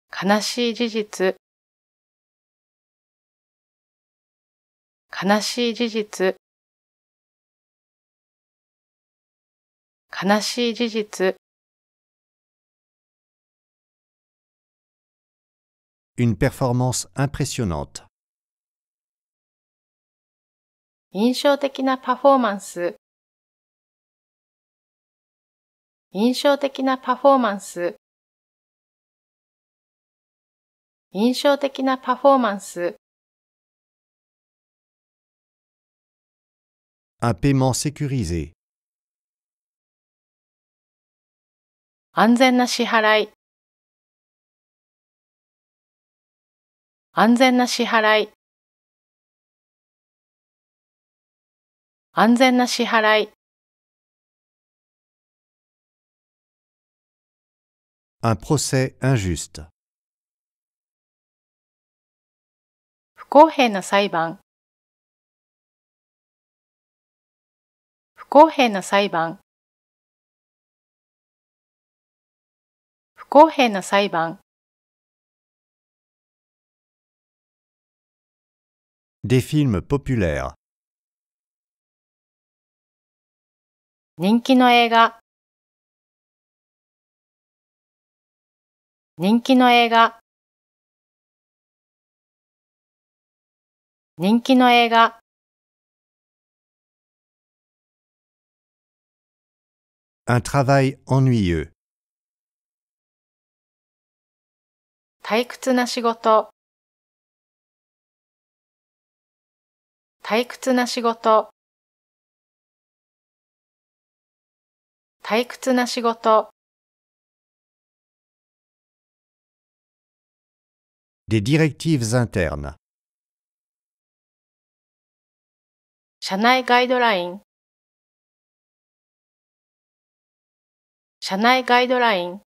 悲しい事実悲しい事実悲しい事実 une performance impressionnante Impressionnante performance Impressionnante performance Impressionnante performance Un paiement sécurisé Un paiement sécurisé 安全な支払い安全な支払い Un procès injuste. 不公平な裁判不公平な裁判不公平な裁判 Des films populaires. 人気の映画人気の映画人気の映画 Un travail ennuyeux. 退屈な仕事退屈な仕事退屈な仕事 Des directives internes. 社内ガイドライン社内ガイドライン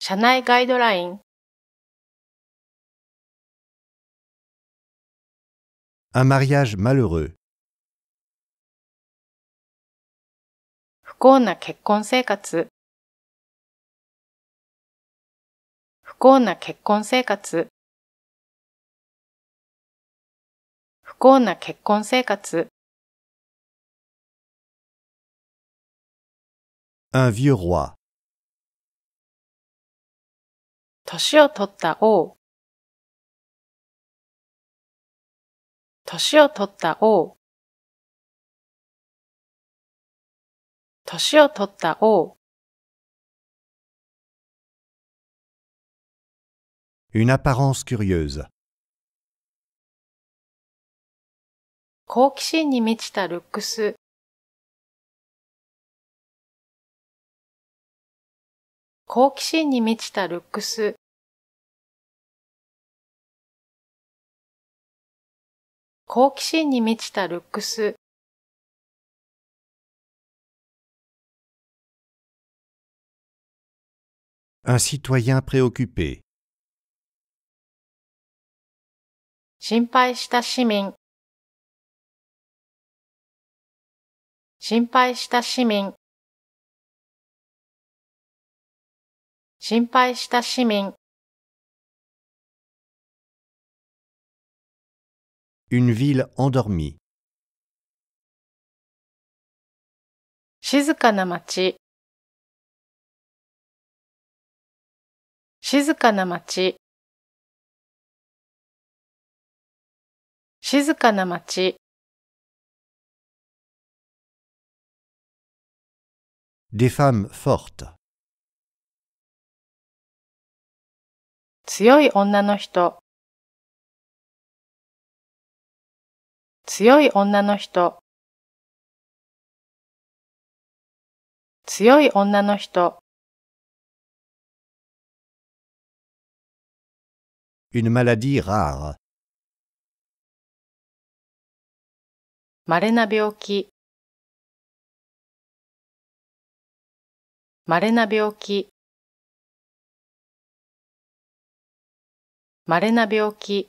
社内ガイドライン Un mariage malheureux. 不幸な結婚生活不幸な結婚生活不幸な結婚生活 Un vieux roi. 年を取った王年を取った王年を取った王 Une apparence curieuse. 好奇心に満ちたルックス好奇心に満ちたルックス好奇心に満ちたルックス。Un citoyen préoccupé. 心配した市民。心配した市民。心配した市民。Une ville endormie. 静かな町静かな町静かな町 Des femmes fortes. 強い女の人強い女の人強い女の人 Une maladie rare. 稀な病気れな病気稀な病気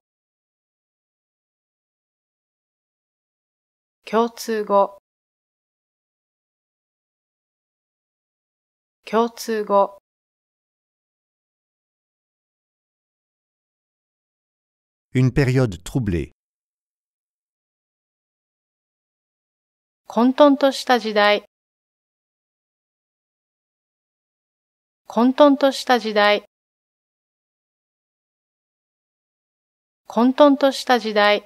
共通語共通語「Une période troublée」混沌とした時代混沌とした時代混沌とした時代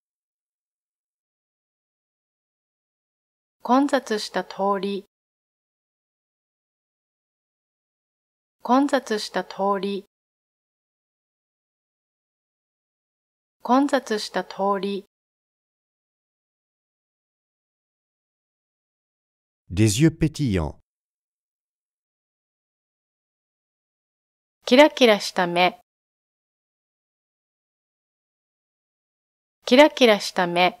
混雑した通り混雑した通り混雑した通り Des yeux pétillants キラキラした目キラキラした目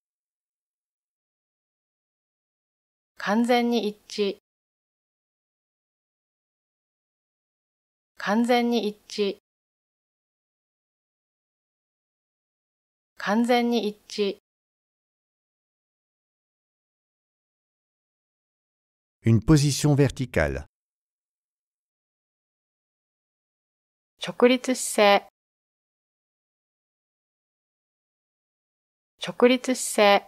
完全に一致完全に一致完全に一致 Une position verticale 直立姿勢直立姿勢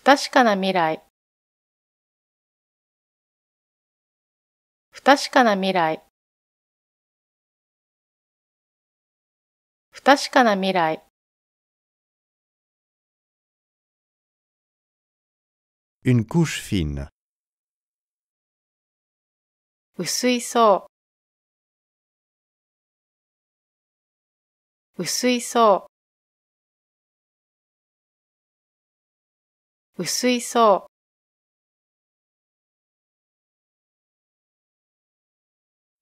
不確かな未来不確かな未来不確かな未来 Une couche fine. 薄いそう薄いそう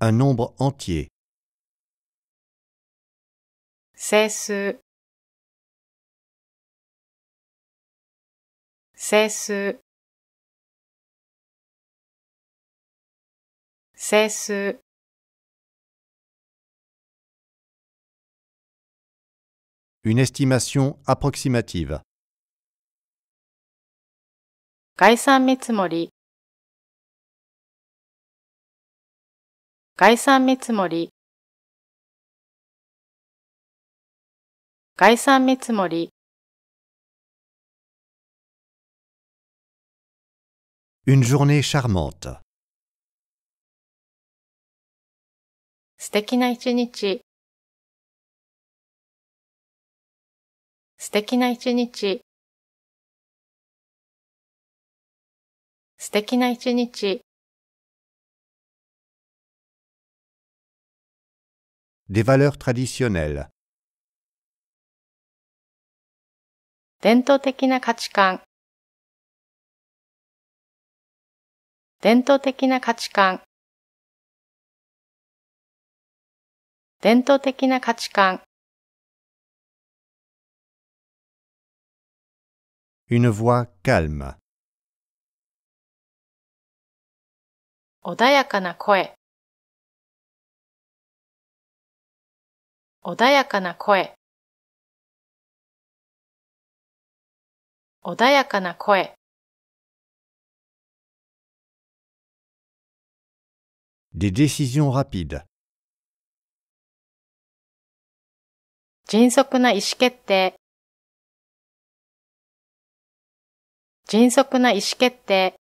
Un nombre entier. Une estimation approximative. 概算見積もり概算見積もり概算見積もり Une journée charmante. 素敵な一日素敵な一日素敵な一日。Des valeurs traditionnelles. 伝統的な価値観。伝統的な価値観。伝統的な価値観。Une voix calme. 穏やかな声穏やかな声穏やかな声迅速な意思決定迅速な意思決定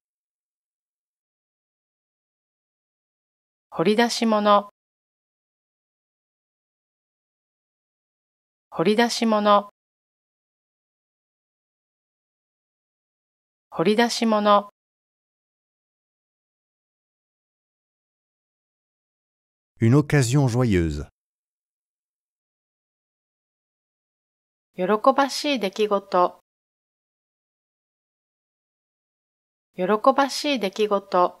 掘り出し物掘り出し物掘り出し物喜ばしい出来事喜ばしい出来事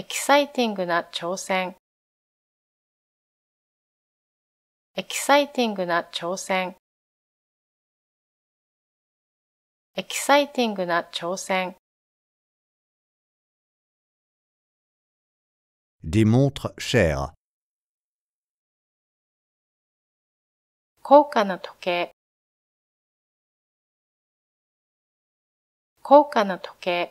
エキサイティングな挑戦エキサイティングな挑戦エキサイティングな挑戦 des montres chères 高価な時計高価な時計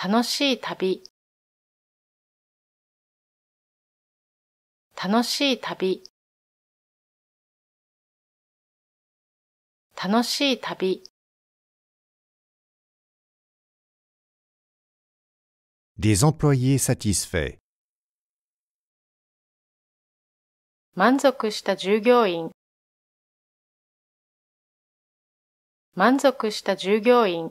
楽しい旅楽しい旅楽しい旅 Des employés satisfaits 満足した従業員満足した従業員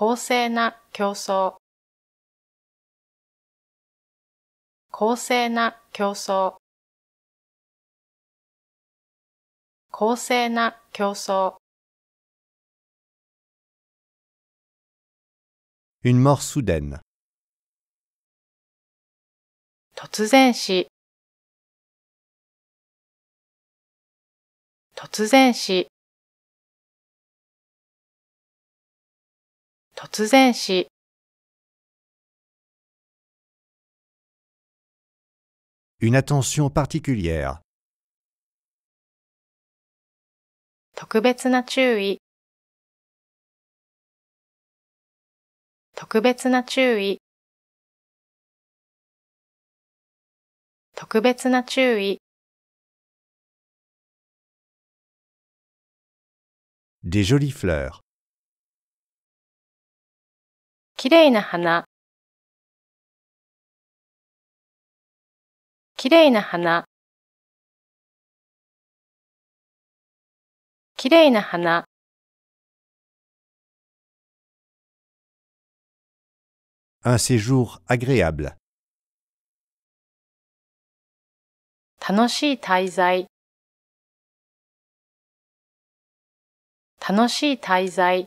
公正な競争公正な競争公正な競争 Une mort soudaine. 突然死突然死 Une attention particulière Des jolies fleurs きれいな花きれいな花きれいな花 Un séjour agréable. 楽しい滞在楽しい滞在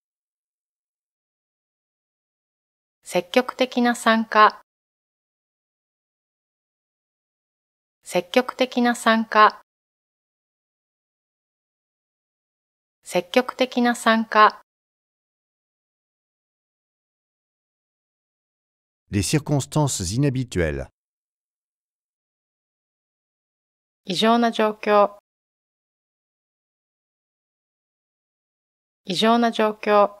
積極的な参加積極的な参加積極的な参加 Des circonstances inhabituelles 異常な状況異常な状況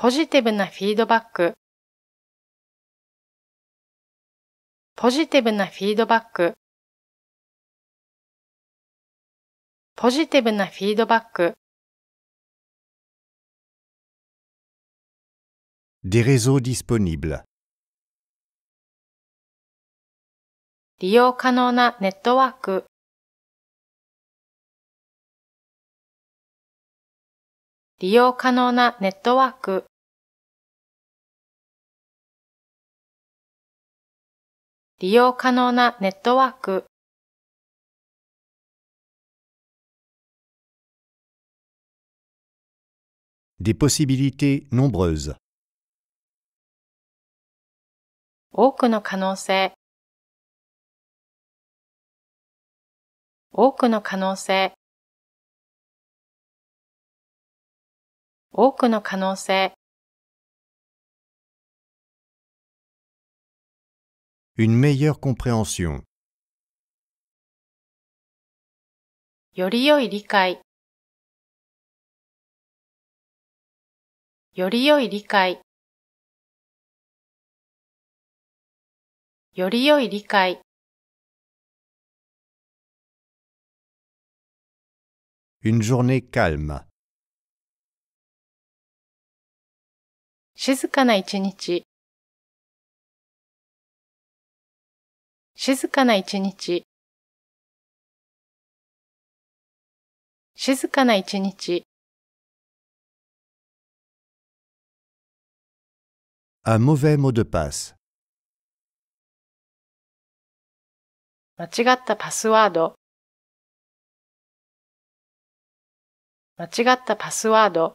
ポジティブなフィードバック、ポジティブなフィードバック、ポジティブなフィードバック。Des réseaux disponibles. 利用可能なネットワーク利用可能なネットワーク利用可能なネットワーク多くの可能性多くの可能性 Une meilleure compréhension. Yorio Irikai. Yorio Irikai. Yorio Irikai. Une journée calme. 静かな一日静かな一日静かな一日 Un mauvais mot de passe. 間違ったパスワード間違ったパスワード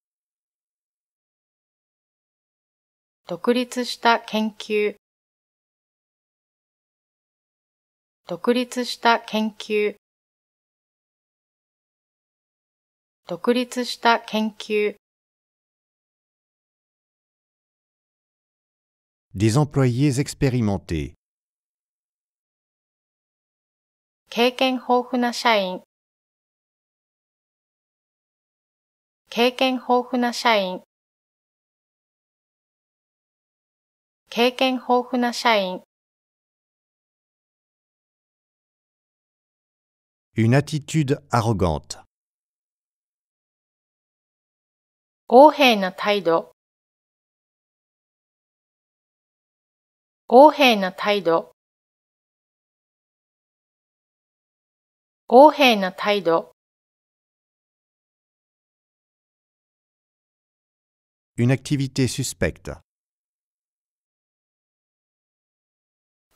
独立した研究独立した研究独立した研究 Des employés expérimentés 経験豊富な社員経験豊富な社員 Une attitude arrogante. Oh, hé, na attitude. Oh, hé, na Oh, na Une activité suspecte.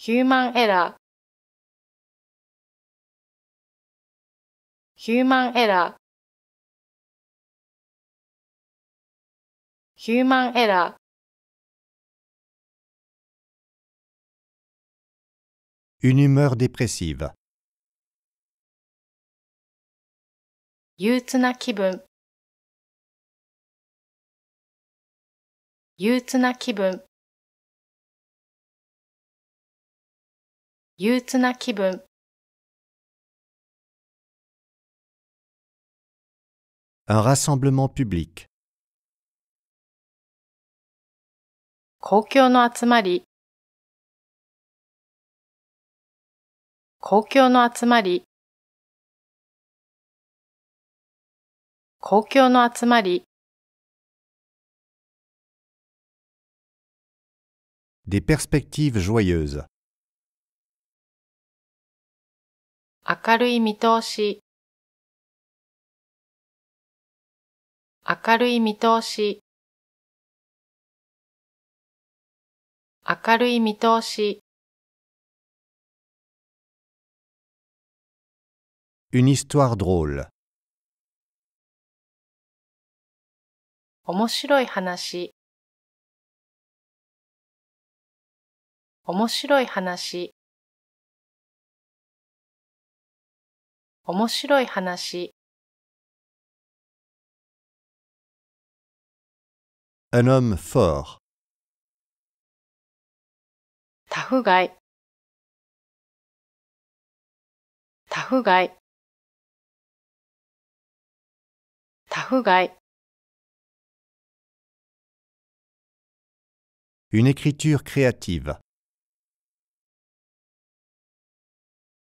human error human error human error une humeur dépressive yutsuna kibun yutsuna kibun Un rassemblement public. Coucou no azmarie. Coucou no azmarie. Des perspectives joyeuses. 明るい見通し明るい見通し明るい見通し Une histoire drôle. 面白い話面白い話面白い話 Un homme fort. タフガイタフガイタフガイ Une écriture créative.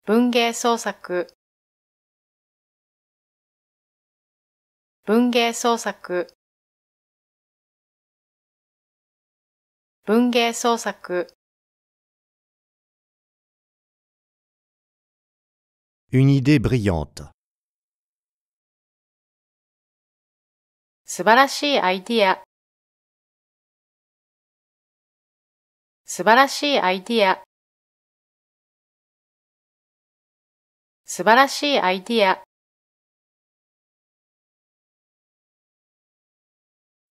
文芸創作文芸創作文芸創作素晴らしいアイディア素晴らしいアイディア素晴らしいアイディア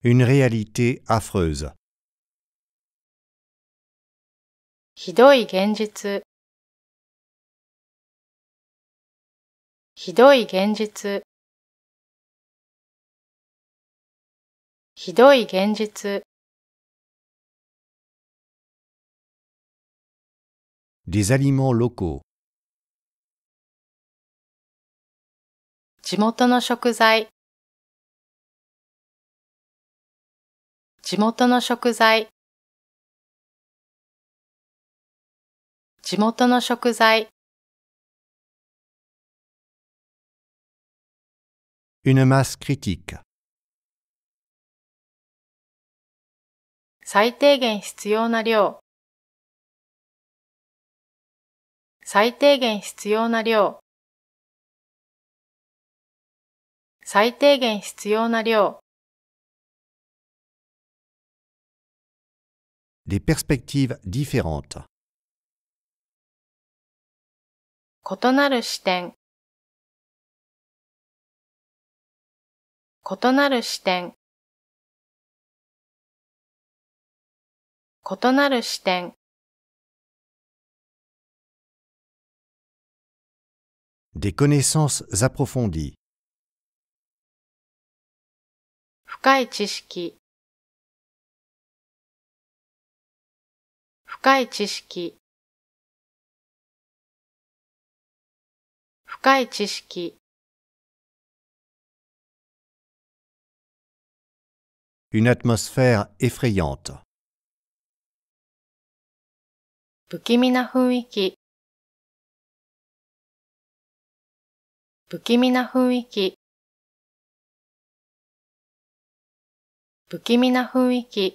Une réalité affreuse. ひどい現実。ひどい現実。ひどい現実。Des aliments locaux. 地元の食材。地元の食材地元の食材 Une masse critique. 最低限必要な量最低限必要な量最低限必要な量 Des perspectives différentes. Coton なる point de vue. Coton なる point Des connaissances approfondies. 深い知識深い知識 Une atmosphère effrayante. 不気味な雰囲気不気味な雰囲気不気味な雰囲気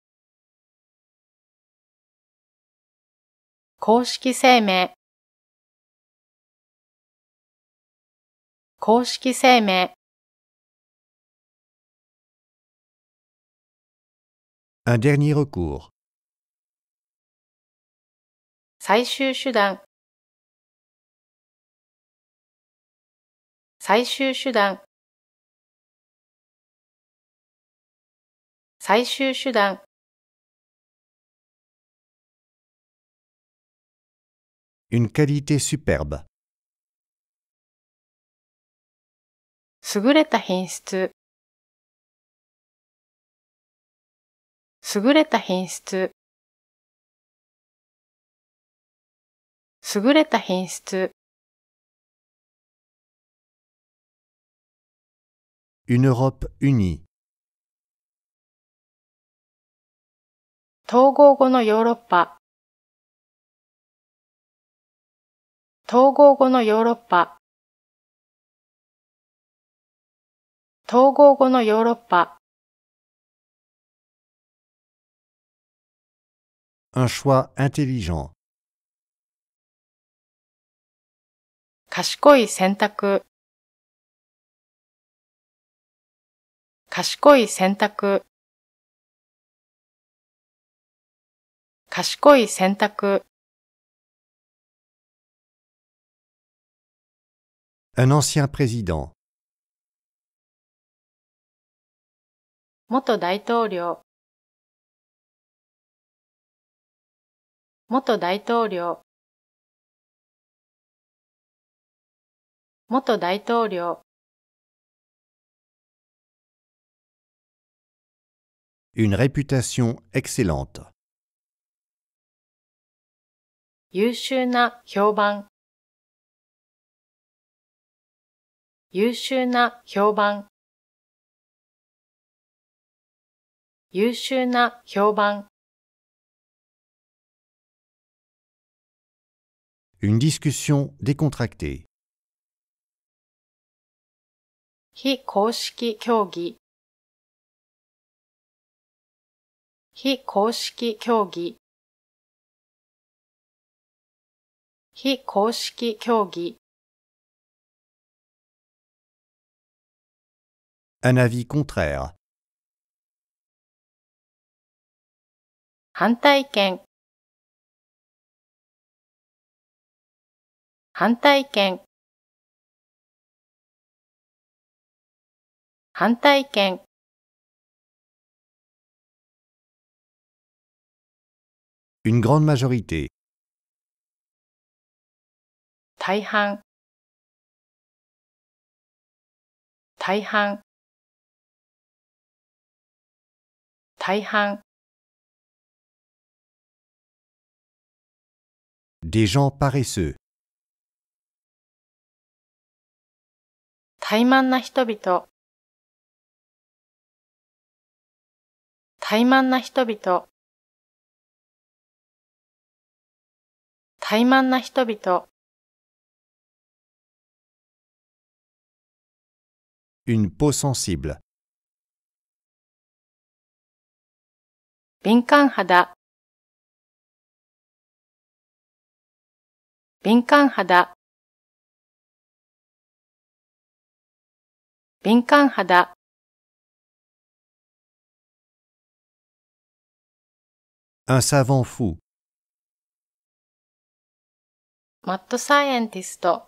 公式声明公式声明 Un dernier recours. 最終手段最終手段最終手段 Une qualité superbe. 優れた品質優れた品質優れた品質 Une Europe unie. 統合後のヨーロッパ統合後のヨーロッパ統合後のヨーロッパ Un choix intelligent. 賢い選択賢い選択賢い選択 Un ancien président. Moto daitorio. Moto daitorio. Moto daitorio. Une réputation excellente. 優秀な評判優秀な評判優秀な評判 Une discussion décontractée. 非公式競技非公式競技非公式競技 un avis contraire. Han tai ken. Han tai ken. Han tai ken. Une grande majorité. Taihan. Taihan. Des gens paresseux. Taïman na hitobito. Taïman na hitobito. Taïman hitobito. Une peau sensible. 敏感肌敏感肌敏感肌マットサイエンティスト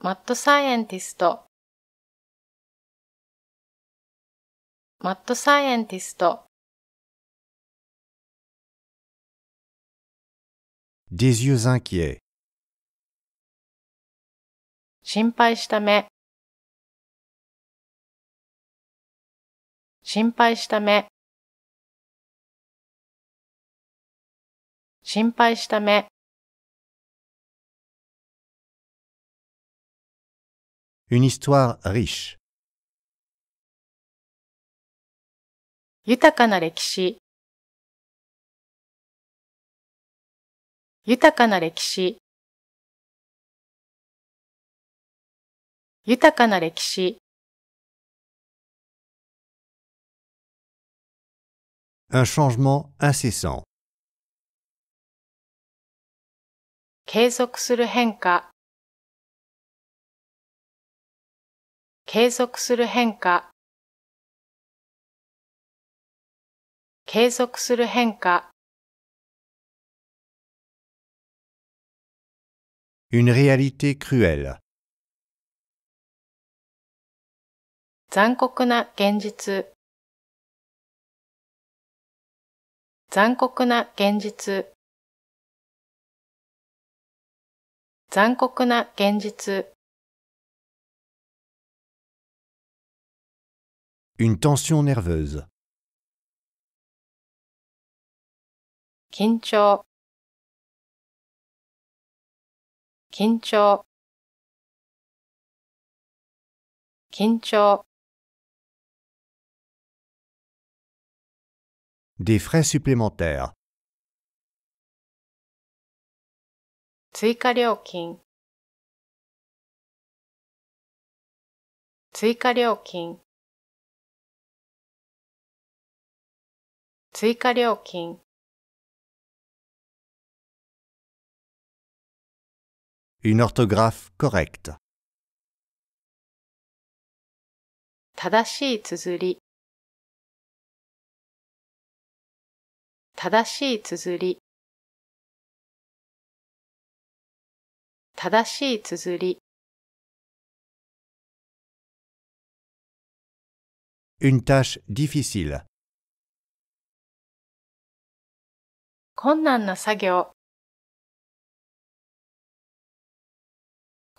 マットサイエンティストマッドサイエンティスト Des yeux inquiets. 心配した目心配した目心配した目 Une histoire riche. 豊かな歴史豊かな歴史豊かな歴史 Un changement incessant. 継続する変化継続する変化継続する変化 Une réalité cruelle. 残酷な現実残酷な現実残酷な現実 Une tension nerveuse. 緊張緊張緊張 Des frais supplémentaires. 追加料金追加料金追加料金 une orthographe correcte. 正しい綴り正しい綴り正しい綴り Une tâche difficile. 困難な作業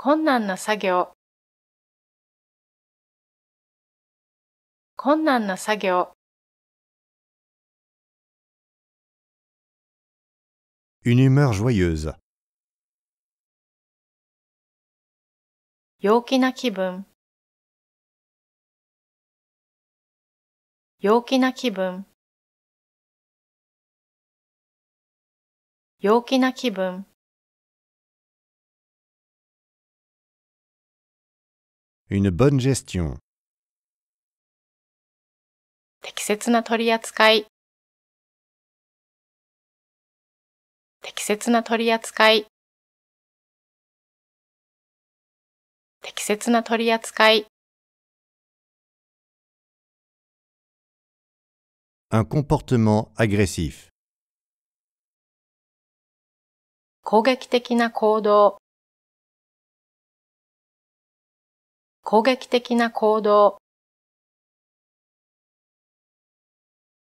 困難な作業困難な作業 Une humeur joyeuse. 陽気な気分陽気な気分陽気な気分 Une bonne gestion. 適切な取り扱い適切な取り扱い適切な取り扱い Un comportement agressif. 攻撃的な行動攻撃的な行動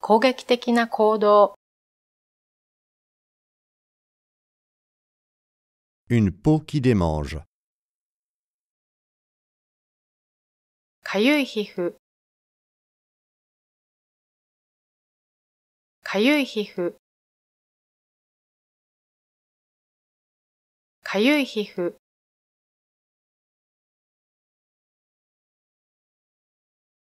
攻撃的な行動 Une peau qui démange. かゆい皮膚かゆい皮膚かゆい皮膚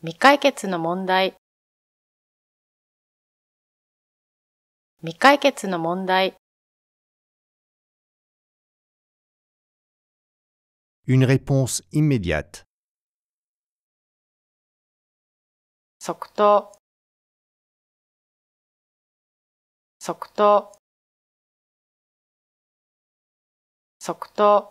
未解決の問題未解決の問題 Une réponse immédiate. 即答即答即答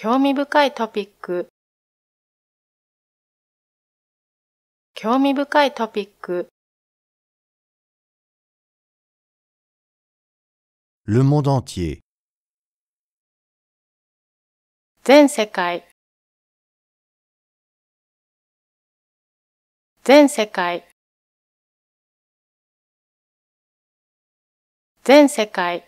興味深いトピック興味深いトピック Le monde entier 全世界全世界全世界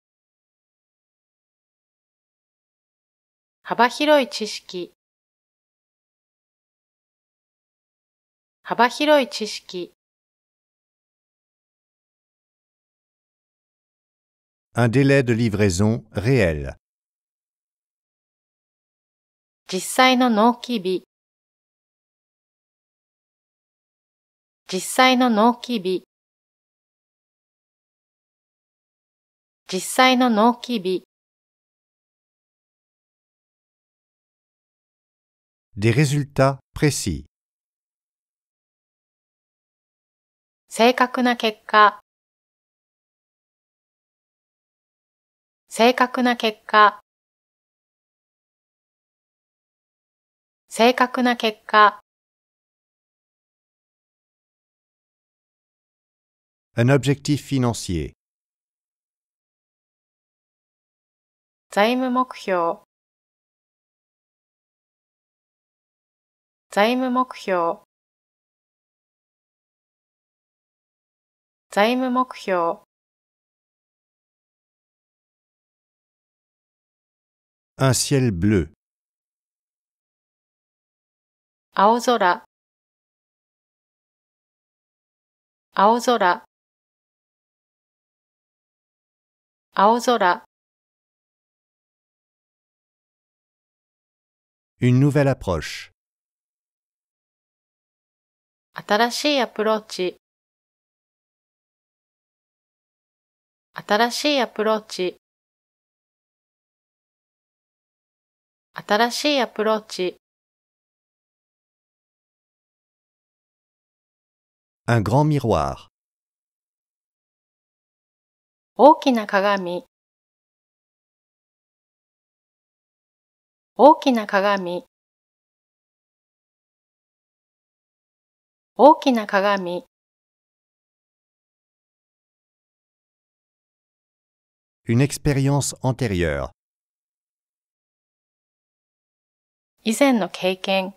幅広い知識幅広い知識 Un délai de livraison réel. 実際の納期日実際の納期日実際の納期日 des résultats précis. 正確な結果正確な結果正確な結果 Un objectif financier 財務目標 Zaimu mokuhyou Zaimu mokuhyou Un ciel bleu Aozora Aozora Aozora Une nouvelle approche 新しいアプローチ新しいアプローチ新しいアプローチ Un grand miroir. 大きな鏡大きな鏡 Une expérience antérieure. 以前の経験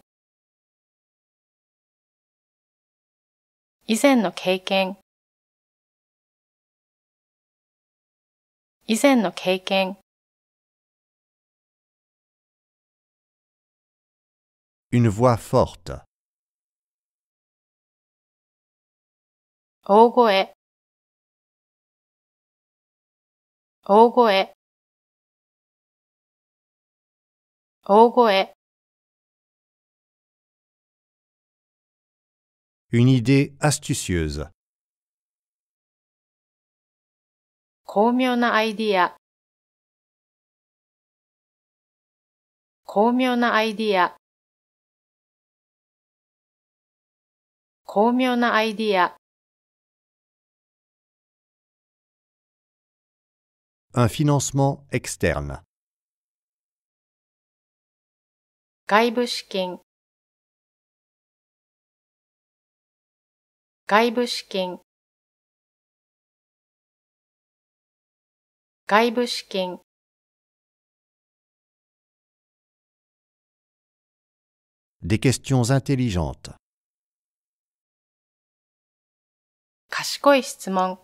以前の経験以前の経験 Une voix forte. 大声大声大声 Une idée astucieuse. 巧妙なアイディア巧妙なアイディア巧妙なアイディア Un financement externe. Gaibushkin. Gaibushkin. Gaibushkin. Des questions intelligentes. Kashkoi shitsumon.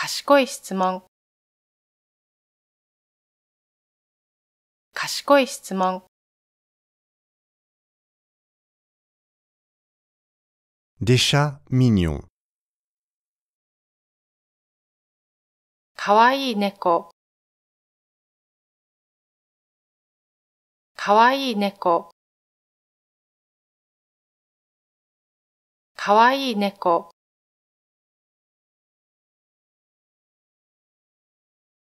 賢い質問賢い質問デシミニョンかわいい猫かわいい猫かわいい猫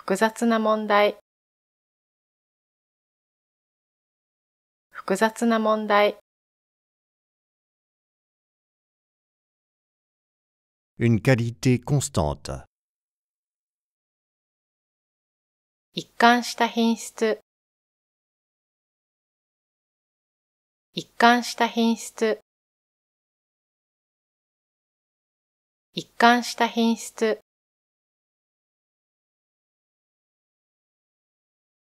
複雑な問題複雑な問題 Une qualité constante. 一貫した品質一貫した品質一貫した品質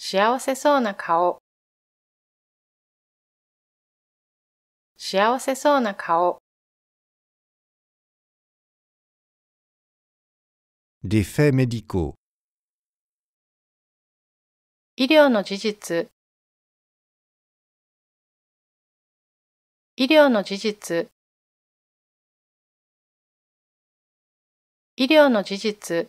幸せそうな顔幸せそうな顔 Des faits médicaux 医療の事実医療の事実医療の事実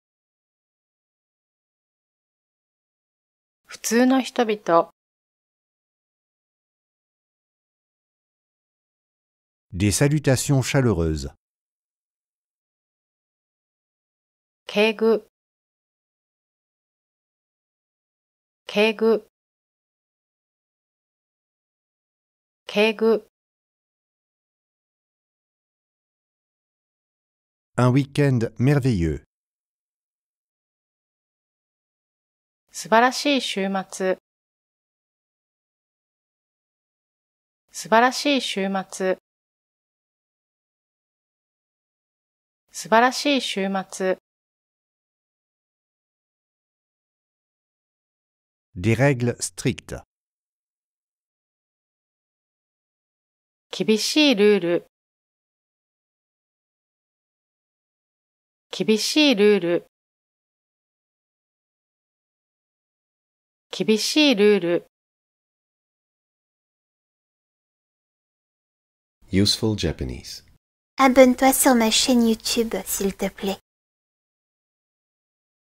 Des salutations chaleureuses. 敬具敬具敬具 Un week-end merveilleux. 素晴らしい週末素晴らしい週末素晴らしい週末 Des règles strictes. 厳しいルール厳しいルール厳しいルール Useful Japanese Abonne-toi sur ma chaîne YouTube, s'il te plaît.